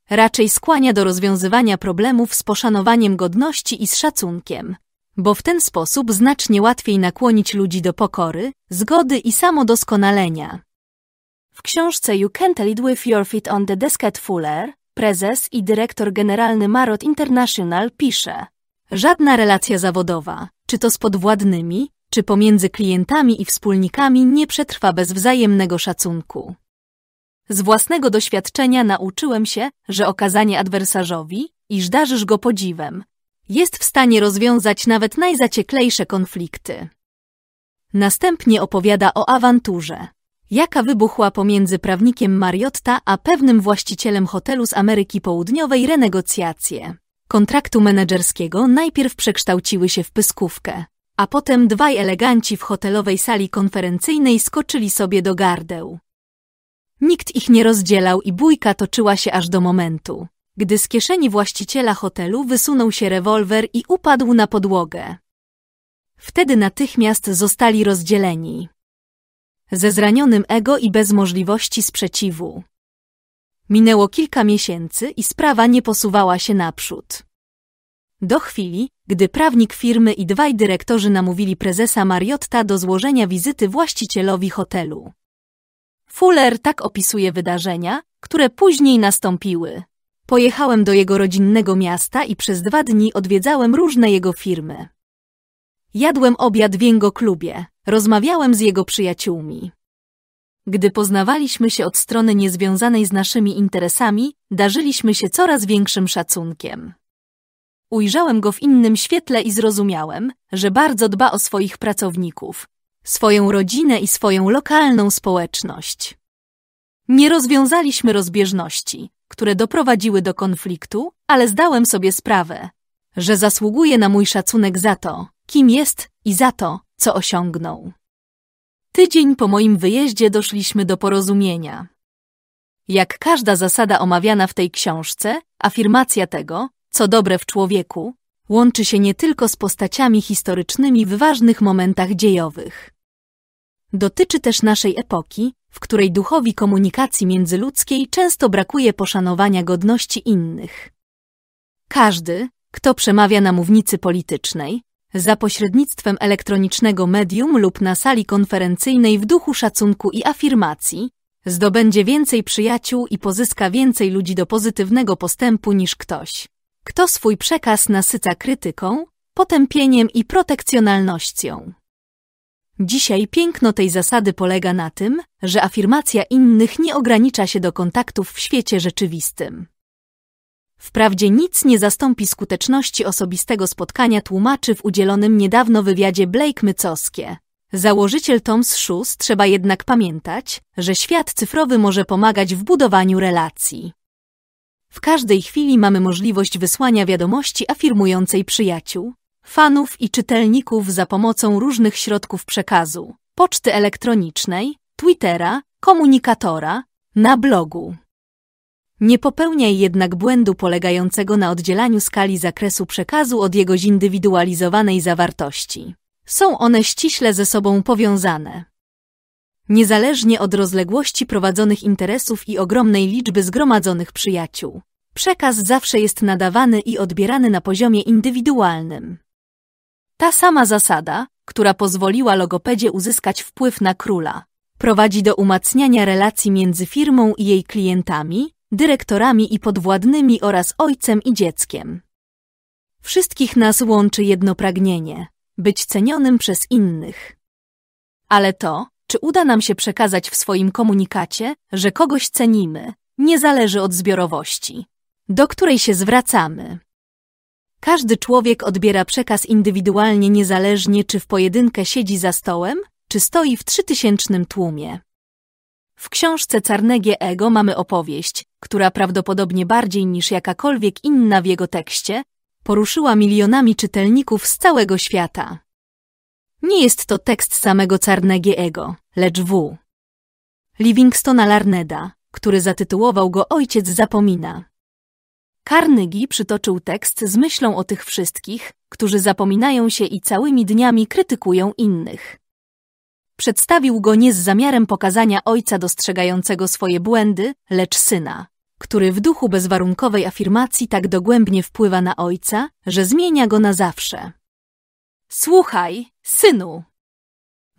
Raczej skłania do rozwiązywania problemów z poszanowaniem godności i z szacunkiem, bo w ten sposób znacznie łatwiej nakłonić ludzi do pokory, zgody i samodoskonalenia. W książce You Can't Lead With Your Feet on the Desk at Fuller prezes i dyrektor generalny Marot International pisze Żadna relacja zawodowa, czy to z podwładnymi, czy pomiędzy klientami i wspólnikami nie przetrwa bez wzajemnego szacunku. Z własnego doświadczenia nauczyłem się, że okazanie adwersarzowi, iż darzysz go podziwem, jest w stanie rozwiązać nawet najzacieklejsze konflikty. Następnie opowiada o awanturze, jaka wybuchła pomiędzy prawnikiem Mariotta a pewnym właścicielem hotelu z Ameryki Południowej renegocjacje. Kontraktu menedżerskiego najpierw przekształciły się w pyskówkę, a potem dwaj eleganci w hotelowej sali konferencyjnej skoczyli sobie do gardeł. Nikt ich nie rozdzielał i bójka toczyła się aż do momentu, gdy z kieszeni właściciela hotelu wysunął się rewolwer i upadł na podłogę. Wtedy natychmiast zostali rozdzieleni ze zranionym ego i bez możliwości sprzeciwu. Minęło kilka miesięcy i sprawa nie posuwała się naprzód. Do chwili, gdy prawnik firmy i dwaj dyrektorzy namówili prezesa Mariotta do złożenia wizyty właścicielowi hotelu. Fuller tak opisuje wydarzenia, które później nastąpiły. Pojechałem do jego rodzinnego miasta i przez dwa dni odwiedzałem różne jego firmy. Jadłem obiad w jego klubie, rozmawiałem z jego przyjaciółmi. Gdy poznawaliśmy się od strony niezwiązanej z naszymi interesami, darzyliśmy się coraz większym szacunkiem. Ujrzałem go w innym świetle i zrozumiałem, że bardzo dba o swoich pracowników, swoją rodzinę i swoją lokalną społeczność. Nie rozwiązaliśmy rozbieżności, które doprowadziły do konfliktu, ale zdałem sobie sprawę, że zasługuje na mój szacunek za to, kim jest i za to, co osiągnął. Tydzień po moim wyjeździe doszliśmy do porozumienia. Jak każda zasada omawiana w tej książce, afirmacja tego, co dobre w człowieku, łączy się nie tylko z postaciami historycznymi w ważnych momentach dziejowych. Dotyczy też naszej epoki, w której duchowi komunikacji międzyludzkiej często brakuje poszanowania godności innych. Każdy, kto przemawia na mównicy politycznej, za pośrednictwem elektronicznego medium lub na sali konferencyjnej w duchu szacunku i afirmacji, zdobędzie więcej przyjaciół i pozyska więcej ludzi do pozytywnego postępu niż ktoś, kto swój przekaz nasyca krytyką, potępieniem i protekcjonalnością. Dzisiaj piękno tej zasady polega na tym, że afirmacja innych nie ogranicza się do kontaktów w świecie rzeczywistym. Wprawdzie nic nie zastąpi skuteczności osobistego spotkania tłumaczy w udzielonym niedawno wywiadzie Blake Mycowskie. Założyciel Toms Shoes trzeba jednak pamiętać, że świat cyfrowy może pomagać w budowaniu relacji. W każdej chwili mamy możliwość wysłania wiadomości afirmującej przyjaciół, fanów i czytelników za pomocą różnych środków przekazu, poczty elektronicznej, Twittera, komunikatora, na blogu. Nie popełniaj jednak błędu polegającego na oddzielaniu skali zakresu przekazu od jego zindywidualizowanej zawartości. Są one ściśle ze sobą powiązane. Niezależnie od rozległości prowadzonych interesów i ogromnej liczby zgromadzonych przyjaciół, przekaz zawsze jest nadawany i odbierany na poziomie indywidualnym. Ta sama zasada, która pozwoliła logopedzie uzyskać wpływ na króla, prowadzi do umacniania relacji między firmą i jej klientami, dyrektorami i podwładnymi oraz ojcem i dzieckiem. Wszystkich nas łączy jedno pragnienie być cenionym przez innych. Ale to, czy uda nam się przekazać w swoim komunikacie, że kogoś cenimy, nie zależy od zbiorowości, do której się zwracamy. Każdy człowiek odbiera przekaz indywidualnie niezależnie, czy w pojedynkę siedzi za stołem, czy stoi w trzytysięcznym tłumie. W książce Carnegie Ego mamy opowieść która prawdopodobnie bardziej niż jakakolwiek inna w jego tekście poruszyła milionami czytelników z całego świata. Nie jest to tekst samego Carnegie'ego, lecz W. Livingstona Larneda, który zatytułował go Ojciec zapomina. Carnegie przytoczył tekst z myślą o tych wszystkich, którzy zapominają się i całymi dniami krytykują innych. Przedstawił go nie z zamiarem pokazania ojca dostrzegającego swoje błędy, lecz syna, który w duchu bezwarunkowej afirmacji tak dogłębnie wpływa na ojca, że zmienia go na zawsze. Słuchaj, synu!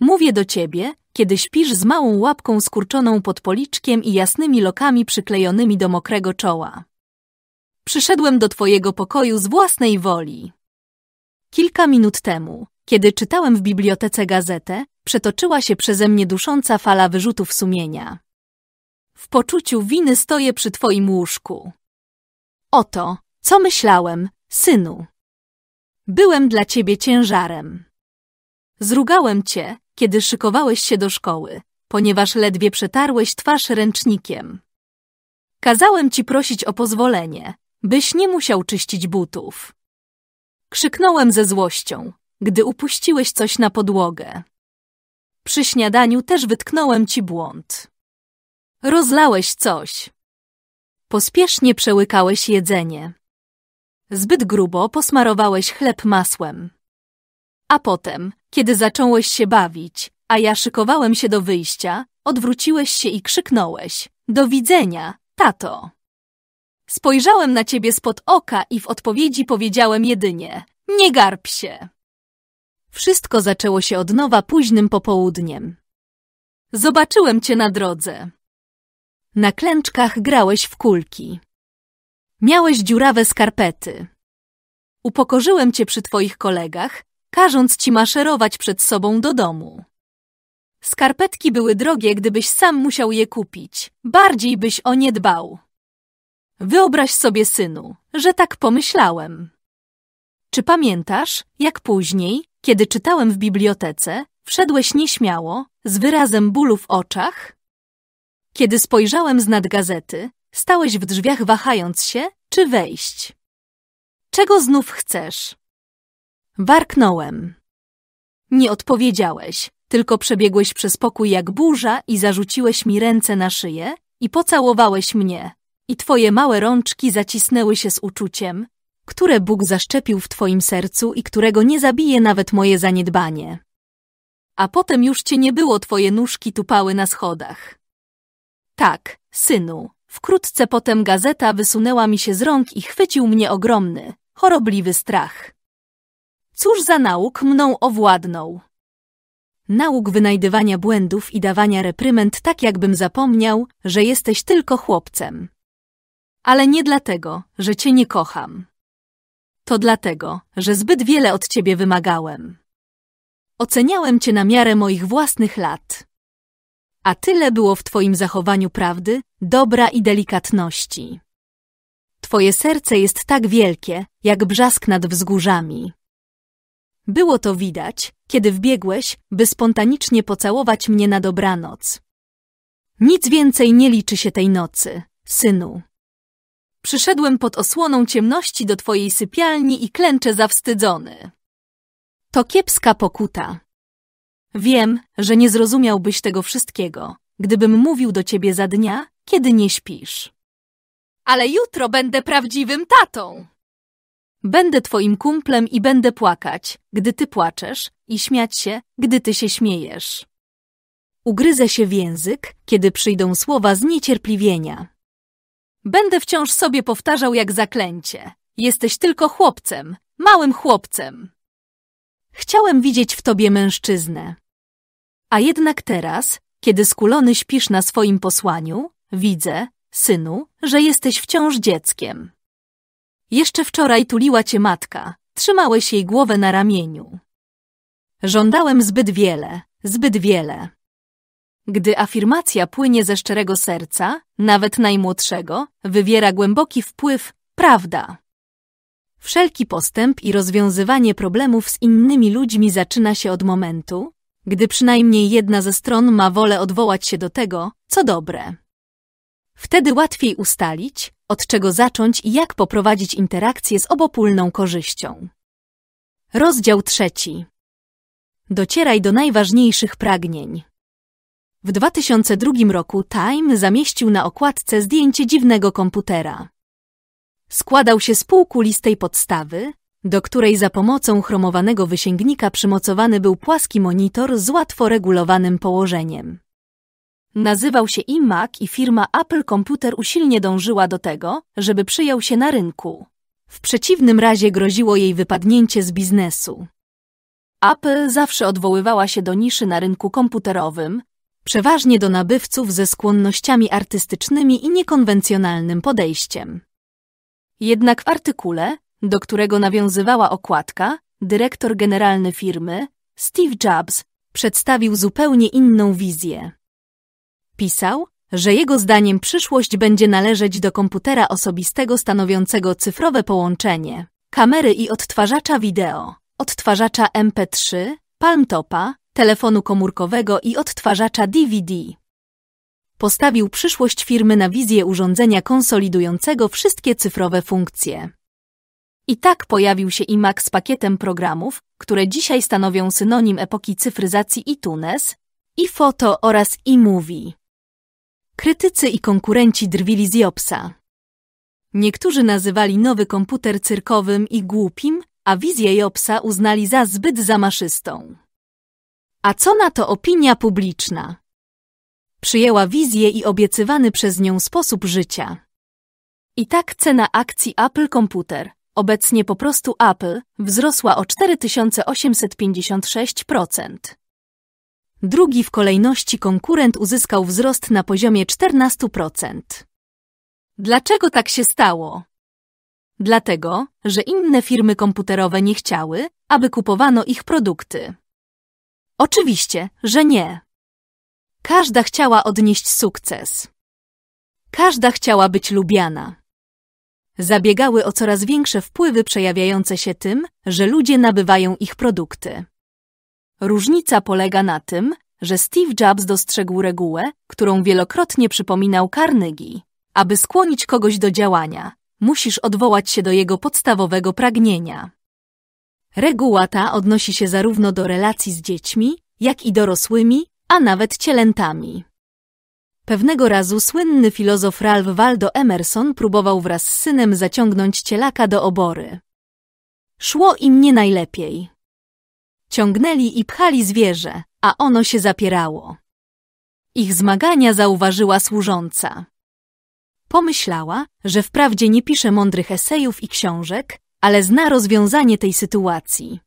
Mówię do ciebie, kiedy śpisz z małą łapką skurczoną pod policzkiem i jasnymi lokami przyklejonymi do mokrego czoła. Przyszedłem do twojego pokoju z własnej woli. Kilka minut temu, kiedy czytałem w bibliotece gazetę, przetoczyła się przeze mnie dusząca fala wyrzutów sumienia. W poczuciu winy stoję przy twoim łóżku. Oto, co myślałem, synu. Byłem dla ciebie ciężarem. Zrugałem cię, kiedy szykowałeś się do szkoły, ponieważ ledwie przetarłeś twarz ręcznikiem. Kazałem ci prosić o pozwolenie, byś nie musiał czyścić butów. Krzyknąłem ze złością, gdy upuściłeś coś na podłogę. Przy śniadaniu też wytknąłem ci błąd. Rozlałeś coś. Pospiesznie przełykałeś jedzenie. Zbyt grubo posmarowałeś chleb masłem. A potem, kiedy zacząłeś się bawić, a ja szykowałem się do wyjścia, odwróciłeś się i krzyknąłeś. Do widzenia, tato. Spojrzałem na ciebie spod oka i w odpowiedzi powiedziałem jedynie: Nie garb się. Wszystko zaczęło się od nowa późnym popołudniem. Zobaczyłem cię na drodze. Na klęczkach grałeś w kulki. Miałeś dziurawe skarpety. Upokorzyłem cię przy twoich kolegach, każąc ci maszerować przed sobą do domu. Skarpetki były drogie, gdybyś sam musiał je kupić. Bardziej byś o nie dbał. Wyobraź sobie, synu, że tak pomyślałem. Czy pamiętasz, jak później, kiedy czytałem w bibliotece, wszedłeś nieśmiało, z wyrazem bólu w oczach. Kiedy spojrzałem z nad gazety, stałeś w drzwiach wahając się, czy wejść. Czego znów chcesz? Warknąłem. Nie odpowiedziałeś, tylko przebiegłeś przez pokój jak burza i zarzuciłeś mi ręce na szyję i pocałowałeś mnie. I twoje małe rączki zacisnęły się z uczuciem, które Bóg zaszczepił w Twoim sercu i którego nie zabije nawet moje zaniedbanie. A potem już Cię nie było, Twoje nóżki tupały na schodach. Tak, synu, wkrótce potem gazeta wysunęła mi się z rąk i chwycił mnie ogromny, chorobliwy strach. Cóż za nauk mną owładnął? Nauk wynajdywania błędów i dawania reprymend tak jakbym zapomniał, że jesteś tylko chłopcem. Ale nie dlatego, że cię nie kocham to dlatego, że zbyt wiele od ciebie wymagałem. Oceniałem cię na miarę moich własnych lat. A tyle było w twoim zachowaniu prawdy, dobra i delikatności. Twoje serce jest tak wielkie, jak brzask nad wzgórzami. Było to widać, kiedy wbiegłeś, by spontanicznie pocałować mnie na dobranoc. Nic więcej nie liczy się tej nocy, synu. Przyszedłem pod osłoną ciemności do twojej sypialni i klęczę zawstydzony. To kiepska pokuta. Wiem, że nie zrozumiałbyś tego wszystkiego, gdybym mówił do ciebie za dnia, kiedy nie śpisz. Ale jutro będę prawdziwym tatą. Będę twoim kumplem i będę płakać, gdy ty płaczesz i śmiać się, gdy ty się śmiejesz. Ugryzę się w język, kiedy przyjdą słowa z niecierpliwienia. Będę wciąż sobie powtarzał jak zaklęcie. Jesteś tylko chłopcem, małym chłopcem. Chciałem widzieć w tobie mężczyznę. A jednak teraz, kiedy skulony śpisz na swoim posłaniu, widzę, synu, że jesteś wciąż dzieckiem. Jeszcze wczoraj tuliła cię matka, trzymałeś jej głowę na ramieniu. Żądałem zbyt wiele, zbyt wiele. Gdy afirmacja płynie ze szczerego serca, nawet najmłodszego, wywiera głęboki wpływ prawda. Wszelki postęp i rozwiązywanie problemów z innymi ludźmi zaczyna się od momentu, gdy przynajmniej jedna ze stron ma wolę odwołać się do tego, co dobre. Wtedy łatwiej ustalić, od czego zacząć i jak poprowadzić interakcję z obopólną korzyścią. Rozdział trzeci. Docieraj do najważniejszych pragnień. W 2002 roku Time zamieścił na okładce zdjęcie dziwnego komputera. Składał się z półkulistej podstawy, do której za pomocą chromowanego wysięgnika przymocowany był płaski monitor z łatwo regulowanym położeniem. Nazywał się iMac i firma Apple Computer usilnie dążyła do tego, żeby przyjął się na rynku. W przeciwnym razie groziło jej wypadnięcie z biznesu. Apple zawsze odwoływała się do niszy na rynku komputerowym, przeważnie do nabywców ze skłonnościami artystycznymi i niekonwencjonalnym podejściem. Jednak w artykule, do którego nawiązywała okładka, dyrektor generalny firmy, Steve Jobs, przedstawił zupełnie inną wizję. Pisał, że jego zdaniem przyszłość będzie należeć do komputera osobistego stanowiącego cyfrowe połączenie, kamery i odtwarzacza wideo, odtwarzacza MP3, palmtopa, telefonu komórkowego i odtwarzacza DVD. Postawił przyszłość firmy na wizję urządzenia konsolidującego wszystkie cyfrowe funkcje. I tak pojawił się iMac z pakietem programów, które dzisiaj stanowią synonim epoki cyfryzacji iTunes, iPhoto oraz iMovie. Krytycy i konkurenci drwili z Jobsa. Niektórzy nazywali nowy komputer cyrkowym i głupim, a wizję Jobsa uznali za zbyt zamaszystą. A co na to opinia publiczna? Przyjęła wizję i obiecywany przez nią sposób życia. I tak cena akcji Apple Computer, obecnie po prostu Apple, wzrosła o 4856%. Drugi w kolejności konkurent uzyskał wzrost na poziomie 14%. Dlaczego tak się stało? Dlatego, że inne firmy komputerowe nie chciały, aby kupowano ich produkty. Oczywiście, że nie. Każda chciała odnieść sukces. Każda chciała być lubiana. Zabiegały o coraz większe wpływy przejawiające się tym, że ludzie nabywają ich produkty. Różnica polega na tym, że Steve Jobs dostrzegł regułę, którą wielokrotnie przypominał Carnegie. Aby skłonić kogoś do działania, musisz odwołać się do jego podstawowego pragnienia. Reguła ta odnosi się zarówno do relacji z dziećmi, jak i dorosłymi, a nawet cielętami. Pewnego razu słynny filozof Ralph Waldo Emerson próbował wraz z synem zaciągnąć cielaka do obory. Szło im nie najlepiej. Ciągnęli i pchali zwierzę, a ono się zapierało. Ich zmagania zauważyła służąca. Pomyślała, że wprawdzie nie pisze mądrych esejów i książek, ale zna rozwiązanie tej sytuacji.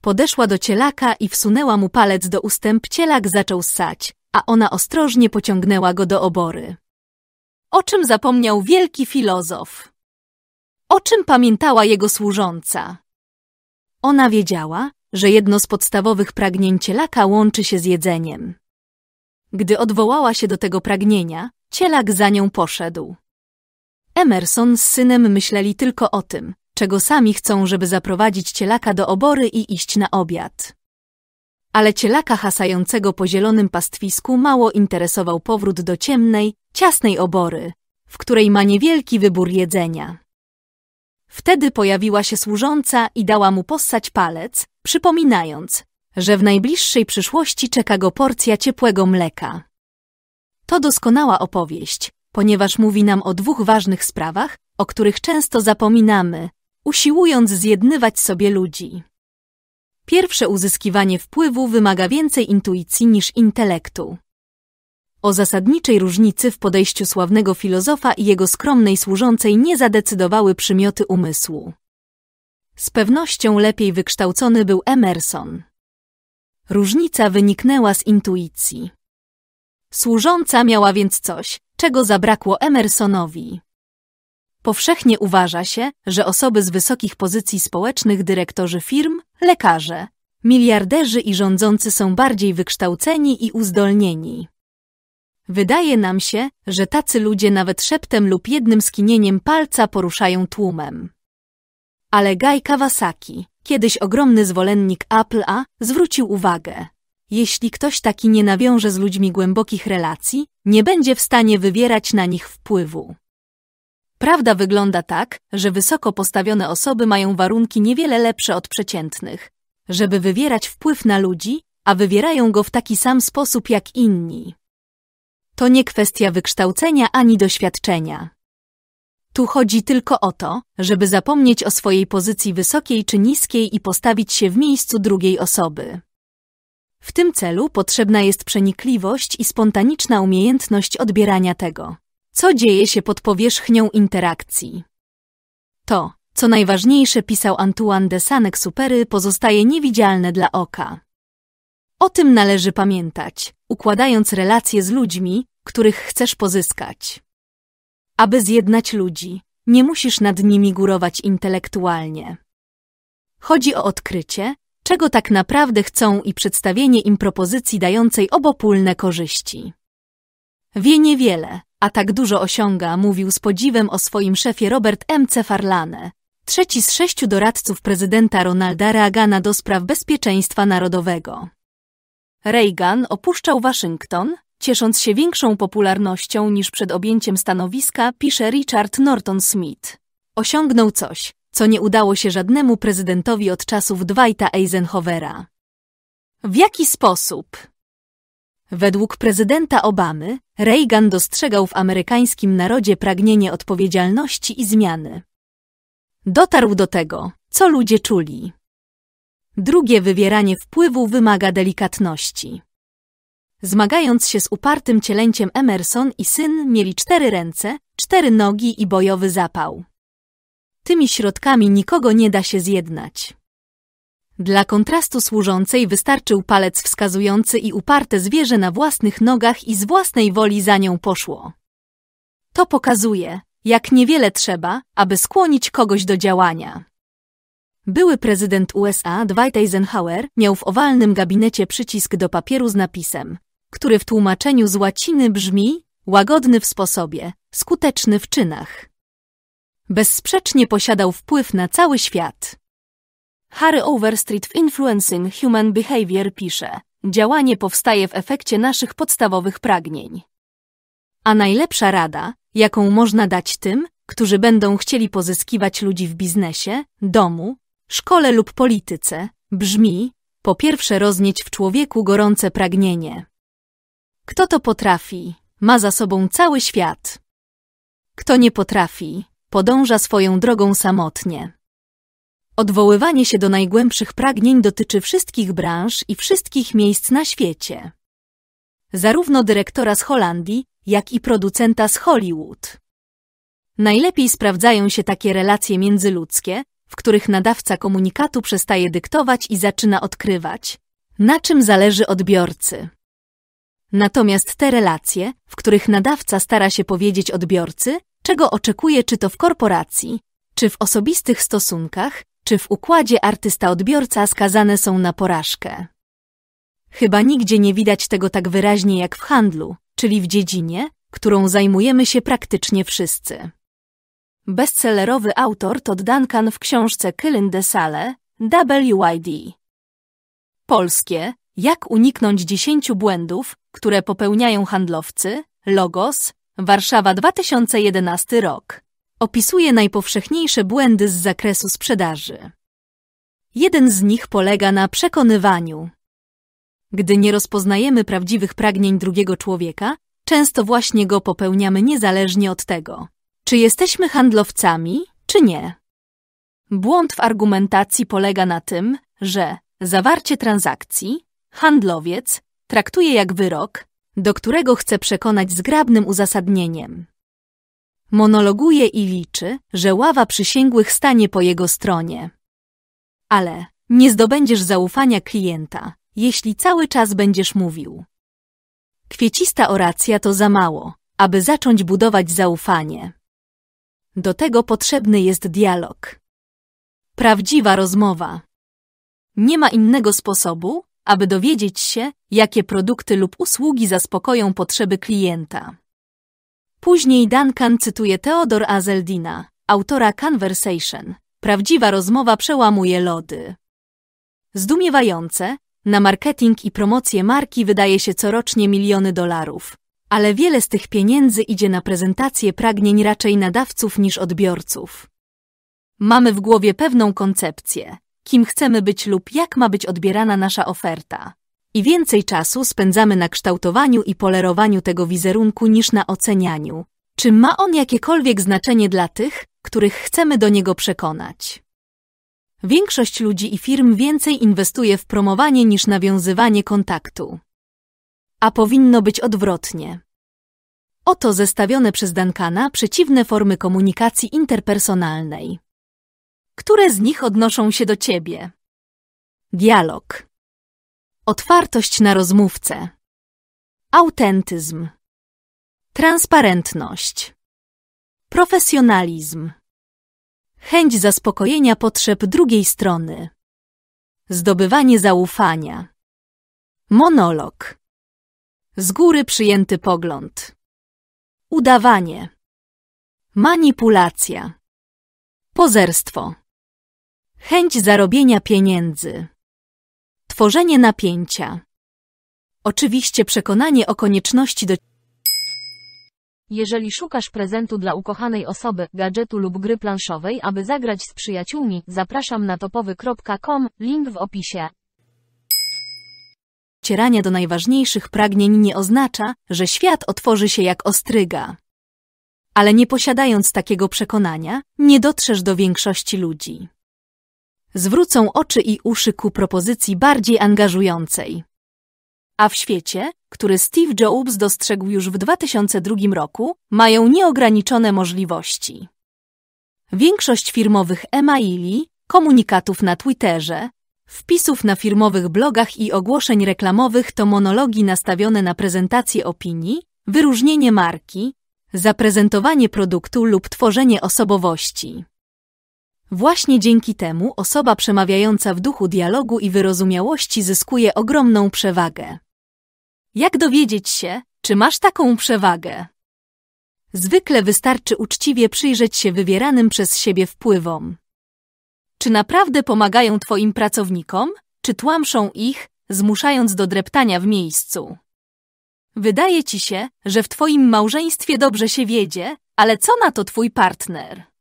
Podeszła do cielaka i wsunęła mu palec do ustęp. Cielak zaczął ssać, a ona ostrożnie pociągnęła go do obory. O czym zapomniał wielki filozof? O czym pamiętała jego służąca? Ona wiedziała, że jedno z podstawowych pragnień cielaka łączy się z jedzeniem. Gdy odwołała się do tego pragnienia, cielak za nią poszedł. Emerson z synem myśleli tylko o tym, Czego sami chcą, żeby zaprowadzić cielaka do obory i iść na obiad. Ale cielaka hasającego po zielonym pastwisku mało interesował powrót do ciemnej, ciasnej obory, w której ma niewielki wybór jedzenia. Wtedy pojawiła się służąca i dała mu possać palec, przypominając, że w najbliższej przyszłości czeka go porcja ciepłego mleka. To doskonała opowieść, ponieważ mówi nam o dwóch ważnych sprawach, o których często zapominamy, usiłując zjednywać sobie ludzi. Pierwsze uzyskiwanie wpływu wymaga więcej intuicji niż intelektu. O zasadniczej różnicy w podejściu sławnego filozofa i jego skromnej służącej nie zadecydowały przymioty umysłu. Z pewnością lepiej wykształcony był Emerson. Różnica wyniknęła z intuicji. Służąca miała więc coś, czego zabrakło Emersonowi. Powszechnie uważa się, że osoby z wysokich pozycji społecznych, dyrektorzy firm, lekarze, miliarderzy i rządzący są bardziej wykształceni i uzdolnieni. Wydaje nam się, że tacy ludzie nawet szeptem lub jednym skinieniem palca poruszają tłumem. Ale Guy Kawasaki, kiedyś ogromny zwolennik Apple'a, zwrócił uwagę. Jeśli ktoś taki nie nawiąże z ludźmi głębokich relacji, nie będzie w stanie wywierać na nich wpływu. Prawda wygląda tak, że wysoko postawione osoby mają warunki niewiele lepsze od przeciętnych, żeby wywierać wpływ na ludzi, a wywierają go w taki sam sposób jak inni. To nie kwestia wykształcenia ani doświadczenia. Tu chodzi tylko o to, żeby zapomnieć o swojej pozycji wysokiej czy niskiej i postawić się w miejscu drugiej osoby. W tym celu potrzebna jest przenikliwość i spontaniczna umiejętność odbierania tego, co dzieje się pod powierzchnią interakcji? To, co najważniejsze pisał Antoine de Saint-Exupéry, pozostaje niewidzialne dla oka. O tym należy pamiętać, układając relacje z ludźmi, których chcesz pozyskać. Aby zjednać ludzi, nie musisz nad nimi górować intelektualnie. Chodzi o odkrycie, czego tak naprawdę chcą i przedstawienie im propozycji dającej obopólne korzyści. Wie niewiele, a tak dużo osiąga, mówił z podziwem o swoim szefie Robert M. C. Farlane, trzeci z sześciu doradców prezydenta Ronalda Reagana do spraw bezpieczeństwa narodowego. Reagan opuszczał Waszyngton, ciesząc się większą popularnością niż przed objęciem stanowiska, pisze Richard Norton Smith. Osiągnął coś, co nie udało się żadnemu prezydentowi od czasów Dwighta Eisenhowera. W jaki sposób? Według prezydenta Obamy, Reagan dostrzegał w amerykańskim narodzie pragnienie odpowiedzialności i zmiany. Dotarł do tego, co ludzie czuli. Drugie wywieranie wpływu wymaga delikatności. Zmagając się z upartym cielęciem Emerson i syn mieli cztery ręce, cztery nogi i bojowy zapał. Tymi środkami nikogo nie da się zjednać. Dla kontrastu służącej wystarczył palec wskazujący i uparte zwierzę na własnych nogach i z własnej woli za nią poszło. To pokazuje, jak niewiele trzeba, aby skłonić kogoś do działania. Były prezydent USA Dwight Eisenhower miał w owalnym gabinecie przycisk do papieru z napisem, który w tłumaczeniu z łaciny brzmi łagodny w sposobie, skuteczny w czynach. Bezsprzecznie posiadał wpływ na cały świat. Harry Overstreet w Influencing Human Behavior pisze Działanie powstaje w efekcie naszych podstawowych pragnień. A najlepsza rada, jaką można dać tym, którzy będą chcieli pozyskiwać ludzi w biznesie, domu, szkole lub polityce, brzmi po pierwsze roznieć w człowieku gorące pragnienie. Kto to potrafi, ma za sobą cały świat. Kto nie potrafi, podąża swoją drogą samotnie. Odwoływanie się do najgłębszych pragnień dotyczy wszystkich branż i wszystkich miejsc na świecie. Zarówno dyrektora z Holandii, jak i producenta z Hollywood. Najlepiej sprawdzają się takie relacje międzyludzkie, w których nadawca komunikatu przestaje dyktować i zaczyna odkrywać, na czym zależy odbiorcy. Natomiast te relacje, w których nadawca stara się powiedzieć odbiorcy, czego oczekuje czy to w korporacji, czy w osobistych stosunkach, czy w układzie artysta-odbiorca skazane są na porażkę. Chyba nigdzie nie widać tego tak wyraźnie jak w handlu, czyli w dziedzinie, którą zajmujemy się praktycznie wszyscy. Bestsellerowy autor Todd Duncan w książce Kylin the Sale, WYD. Polskie, jak uniknąć dziesięciu błędów, które popełniają handlowcy, Logos, Warszawa 2011 rok opisuje najpowszechniejsze błędy z zakresu sprzedaży. Jeden z nich polega na przekonywaniu. Gdy nie rozpoznajemy prawdziwych pragnień drugiego człowieka, często właśnie go popełniamy niezależnie od tego, czy jesteśmy handlowcami, czy nie. Błąd w argumentacji polega na tym, że zawarcie transakcji handlowiec traktuje jak wyrok, do którego chce przekonać zgrabnym uzasadnieniem. Monologuje i liczy, że ława przysięgłych stanie po jego stronie. Ale nie zdobędziesz zaufania klienta, jeśli cały czas będziesz mówił. Kwiecista oracja to za mało, aby zacząć budować zaufanie. Do tego potrzebny jest dialog. Prawdziwa rozmowa. Nie ma innego sposobu, aby dowiedzieć się, jakie produkty lub usługi zaspokoją potrzeby klienta. Później Duncan cytuje Theodor Azeldina, autora Conversation. Prawdziwa rozmowa przełamuje lody. Zdumiewające, na marketing i promocję marki wydaje się corocznie miliony dolarów, ale wiele z tych pieniędzy idzie na prezentację pragnień raczej nadawców niż odbiorców. Mamy w głowie pewną koncepcję, kim chcemy być lub jak ma być odbierana nasza oferta i więcej czasu spędzamy na kształtowaniu i polerowaniu tego wizerunku niż na ocenianiu, czy ma on jakiekolwiek znaczenie dla tych, których chcemy do niego przekonać. Większość ludzi i firm więcej inwestuje w promowanie niż nawiązywanie kontaktu. A powinno być odwrotnie. Oto zestawione przez Duncana przeciwne formy komunikacji interpersonalnej. Które z nich odnoszą się do ciebie? Dialog. Otwartość na rozmówcę. Autentyzm. Transparentność. Profesjonalizm. Chęć zaspokojenia potrzeb drugiej strony. Zdobywanie zaufania. Monolog. Z góry przyjęty pogląd. Udawanie. Manipulacja. Pozerstwo. Chęć zarobienia pieniędzy. Tworzenie napięcia. Oczywiście przekonanie o konieczności do jeżeli szukasz prezentu dla ukochanej osoby, gadżetu lub gry planszowej, aby zagrać z przyjaciółmi, zapraszam na topowy.com, link w opisie. Cieranie do najważniejszych pragnień nie oznacza, że świat otworzy się jak ostryga. Ale nie posiadając takiego przekonania, nie dotrzesz do większości ludzi zwrócą oczy i uszy ku propozycji bardziej angażującej. A w świecie, który Steve Jobs dostrzegł już w 2002 roku, mają nieograniczone możliwości. Większość firmowych e-maili, komunikatów na Twitterze, wpisów na firmowych blogach i ogłoszeń reklamowych to monologi nastawione na prezentację opinii, wyróżnienie marki, zaprezentowanie produktu lub tworzenie osobowości. Właśnie dzięki temu osoba przemawiająca w duchu dialogu i wyrozumiałości zyskuje ogromną przewagę. Jak dowiedzieć się, czy masz taką przewagę? Zwykle wystarczy uczciwie przyjrzeć się wywieranym przez siebie wpływom. Czy naprawdę pomagają Twoim pracownikom, czy tłamszą ich, zmuszając do dreptania w miejscu? Wydaje Ci się, że w Twoim małżeństwie dobrze się wiedzie, ale co na to Twój partner?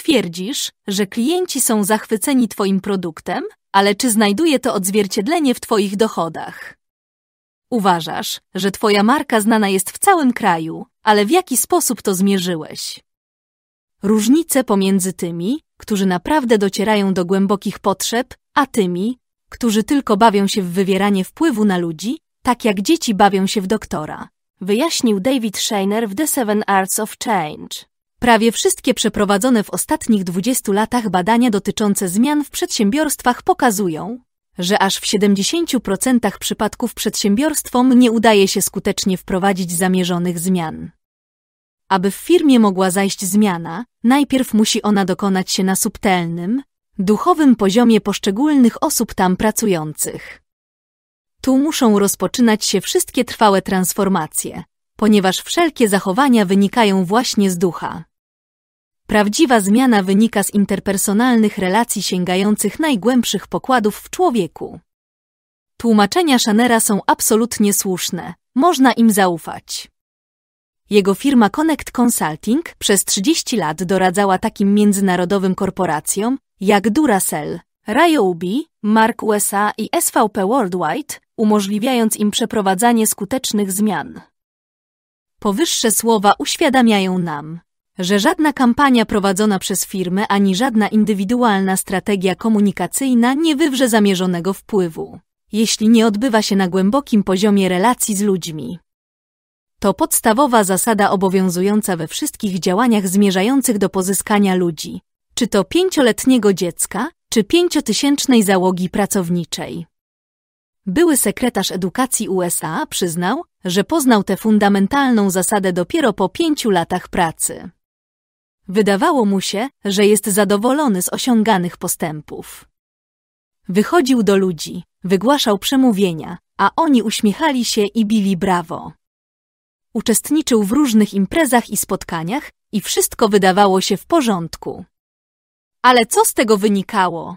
Twierdzisz, że klienci są zachwyceni Twoim produktem, ale czy znajduje to odzwierciedlenie w Twoich dochodach? Uważasz, że Twoja marka znana jest w całym kraju, ale w jaki sposób to zmierzyłeś? Różnice pomiędzy tymi, którzy naprawdę docierają do głębokich potrzeb, a tymi, którzy tylko bawią się w wywieranie wpływu na ludzi, tak jak dzieci bawią się w doktora, wyjaśnił David Shainer w The Seven Arts of Change. Prawie wszystkie przeprowadzone w ostatnich 20 latach badania dotyczące zmian w przedsiębiorstwach pokazują, że aż w 70% przypadków przedsiębiorstwom nie udaje się skutecznie wprowadzić zamierzonych zmian. Aby w firmie mogła zajść zmiana, najpierw musi ona dokonać się na subtelnym, duchowym poziomie poszczególnych osób tam pracujących. Tu muszą rozpoczynać się wszystkie trwałe transformacje, ponieważ wszelkie zachowania wynikają właśnie z ducha. Prawdziwa zmiana wynika z interpersonalnych relacji sięgających najgłębszych pokładów w człowieku. Tłumaczenia Shannera są absolutnie słuszne. Można im zaufać. Jego firma Connect Consulting przez 30 lat doradzała takim międzynarodowym korporacjom jak Duracell, Ryobi, Mark USA i SVP Worldwide, umożliwiając im przeprowadzanie skutecznych zmian. Powyższe słowa uświadamiają nam, że żadna kampania prowadzona przez firmę ani żadna indywidualna strategia komunikacyjna nie wywrze zamierzonego wpływu, jeśli nie odbywa się na głębokim poziomie relacji z ludźmi. To podstawowa zasada obowiązująca we wszystkich działaniach zmierzających do pozyskania ludzi, czy to pięcioletniego dziecka, czy pięciotysięcznej załogi pracowniczej. Były sekretarz edukacji USA przyznał, że poznał tę fundamentalną zasadę dopiero po pięciu latach pracy. Wydawało mu się, że jest zadowolony z osiąganych postępów. Wychodził do ludzi, wygłaszał przemówienia, a oni uśmiechali się i bili brawo. Uczestniczył w różnych imprezach i spotkaniach i wszystko wydawało się w porządku. Ale co z tego wynikało?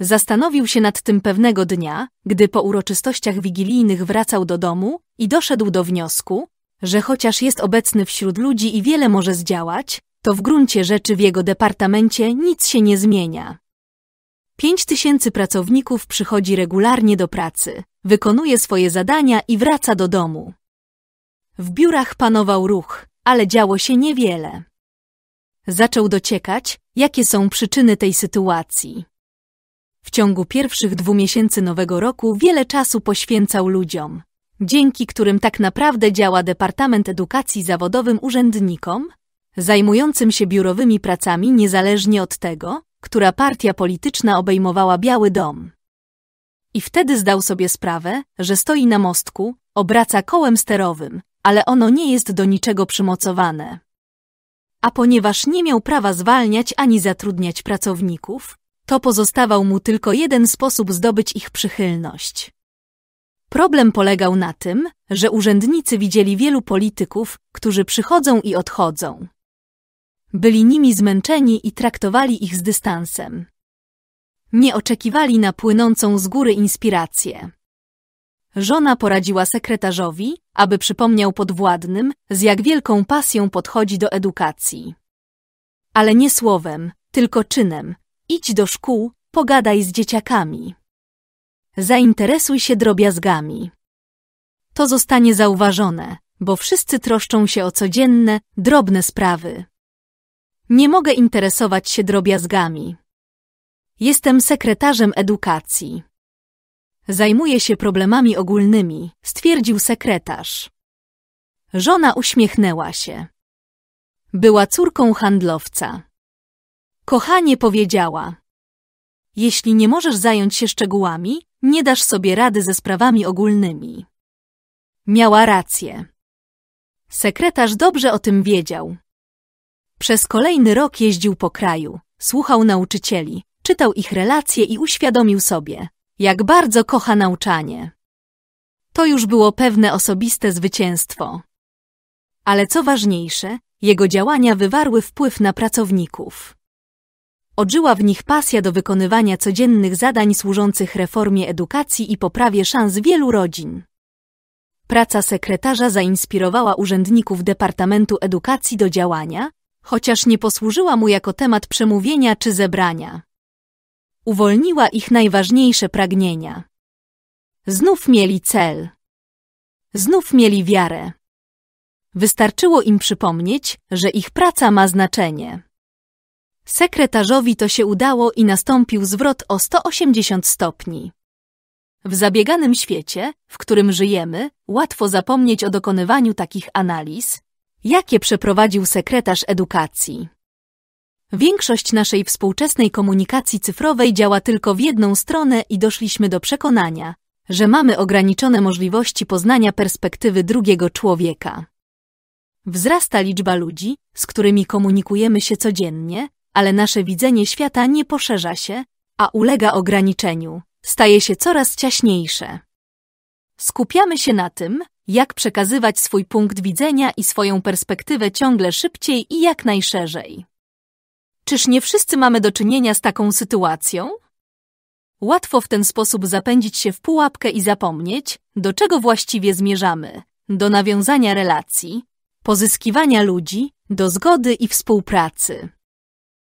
Zastanowił się nad tym pewnego dnia, gdy po uroczystościach wigilijnych wracał do domu i doszedł do wniosku, że chociaż jest obecny wśród ludzi i wiele może zdziałać, to w gruncie rzeczy w jego departamencie nic się nie zmienia. Pięć tysięcy pracowników przychodzi regularnie do pracy, wykonuje swoje zadania i wraca do domu. W biurach panował ruch, ale działo się niewiele. Zaczął dociekać, jakie są przyczyny tej sytuacji. W ciągu pierwszych dwóch miesięcy nowego roku wiele czasu poświęcał ludziom, dzięki którym tak naprawdę działa Departament Edukacji Zawodowym urzędnikom, zajmującym się biurowymi pracami niezależnie od tego, która partia polityczna obejmowała Biały Dom. I wtedy zdał sobie sprawę, że stoi na mostku, obraca kołem sterowym, ale ono nie jest do niczego przymocowane. A ponieważ nie miał prawa zwalniać ani zatrudniać pracowników, to pozostawał mu tylko jeden sposób zdobyć ich przychylność. Problem polegał na tym, że urzędnicy widzieli wielu polityków, którzy przychodzą i odchodzą, byli nimi zmęczeni i traktowali ich z dystansem. Nie oczekiwali na płynącą z góry inspirację. Żona poradziła sekretarzowi, aby przypomniał podwładnym, z jak wielką pasją podchodzi do edukacji. Ale nie słowem, tylko czynem. Idź do szkół, pogadaj z dzieciakami. Zainteresuj się drobiazgami. To zostanie zauważone, bo wszyscy troszczą się o codzienne, drobne sprawy. Nie mogę interesować się drobiazgami. Jestem sekretarzem edukacji. Zajmuję się problemami ogólnymi, stwierdził sekretarz. Żona uśmiechnęła się. Była córką handlowca. Kochanie powiedziała. Jeśli nie możesz zająć się szczegółami, nie dasz sobie rady ze sprawami ogólnymi. Miała rację. Sekretarz dobrze o tym wiedział. Przez kolejny rok jeździł po kraju, słuchał nauczycieli, czytał ich relacje i uświadomił sobie, jak bardzo kocha nauczanie. To już było pewne osobiste zwycięstwo. Ale co ważniejsze, jego działania wywarły wpływ na pracowników. Odżyła w nich pasja do wykonywania codziennych zadań służących reformie edukacji i poprawie szans wielu rodzin. Praca sekretarza zainspirowała urzędników Departamentu Edukacji do działania, chociaż nie posłużyła mu jako temat przemówienia czy zebrania. Uwolniła ich najważniejsze pragnienia. Znów mieli cel. Znów mieli wiarę. Wystarczyło im przypomnieć, że ich praca ma znaczenie. Sekretarzowi to się udało i nastąpił zwrot o 180 stopni. W zabieganym świecie, w którym żyjemy, łatwo zapomnieć o dokonywaniu takich analiz, jakie przeprowadził sekretarz edukacji. Większość naszej współczesnej komunikacji cyfrowej działa tylko w jedną stronę i doszliśmy do przekonania, że mamy ograniczone możliwości poznania perspektywy drugiego człowieka. Wzrasta liczba ludzi, z którymi komunikujemy się codziennie, ale nasze widzenie świata nie poszerza się, a ulega ograniczeniu, staje się coraz ciaśniejsze. Skupiamy się na tym, jak przekazywać swój punkt widzenia i swoją perspektywę ciągle szybciej i jak najszerzej. Czyż nie wszyscy mamy do czynienia z taką sytuacją? Łatwo w ten sposób zapędzić się w pułapkę i zapomnieć, do czego właściwie zmierzamy: do nawiązania relacji, pozyskiwania ludzi, do zgody i współpracy.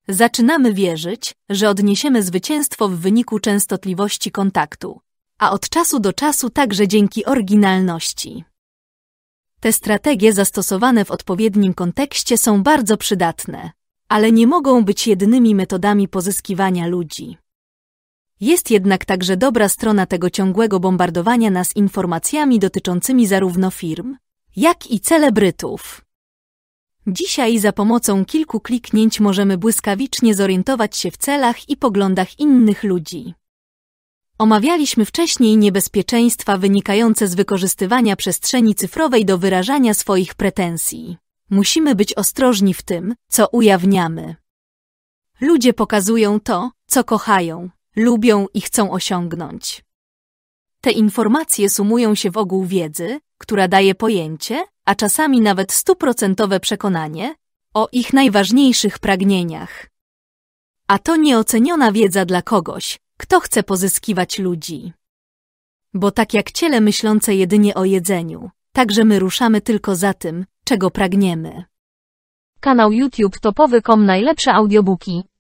Zaczynamy wierzyć, że odniesiemy zwycięstwo w wyniku częstotliwości kontaktu, a od czasu do czasu także dzięki oryginalności. Te strategie zastosowane w odpowiednim kontekście są bardzo przydatne, ale nie mogą być jedynymi metodami pozyskiwania ludzi. Jest jednak także dobra strona tego ciągłego bombardowania nas informacjami dotyczącymi zarówno firm, jak i celebrytów. Dzisiaj za pomocą kilku kliknięć możemy błyskawicznie zorientować się w celach i poglądach innych ludzi. Omawialiśmy wcześniej niebezpieczeństwa wynikające z wykorzystywania przestrzeni cyfrowej do wyrażania swoich pretensji. Musimy być ostrożni w tym, co ujawniamy. Ludzie pokazują to, co kochają, lubią i chcą osiągnąć. Te informacje sumują się w ogół wiedzy, która daje pojęcie, a czasami nawet stuprocentowe przekonanie o ich najważniejszych pragnieniach. A to nieoceniona wiedza dla kogoś, kto chce pozyskiwać ludzi? Bo tak jak ciele myślące jedynie o jedzeniu, także my ruszamy tylko za tym, czego pragniemy. Kanał YouTube topowy.com najlepsze audiobooki.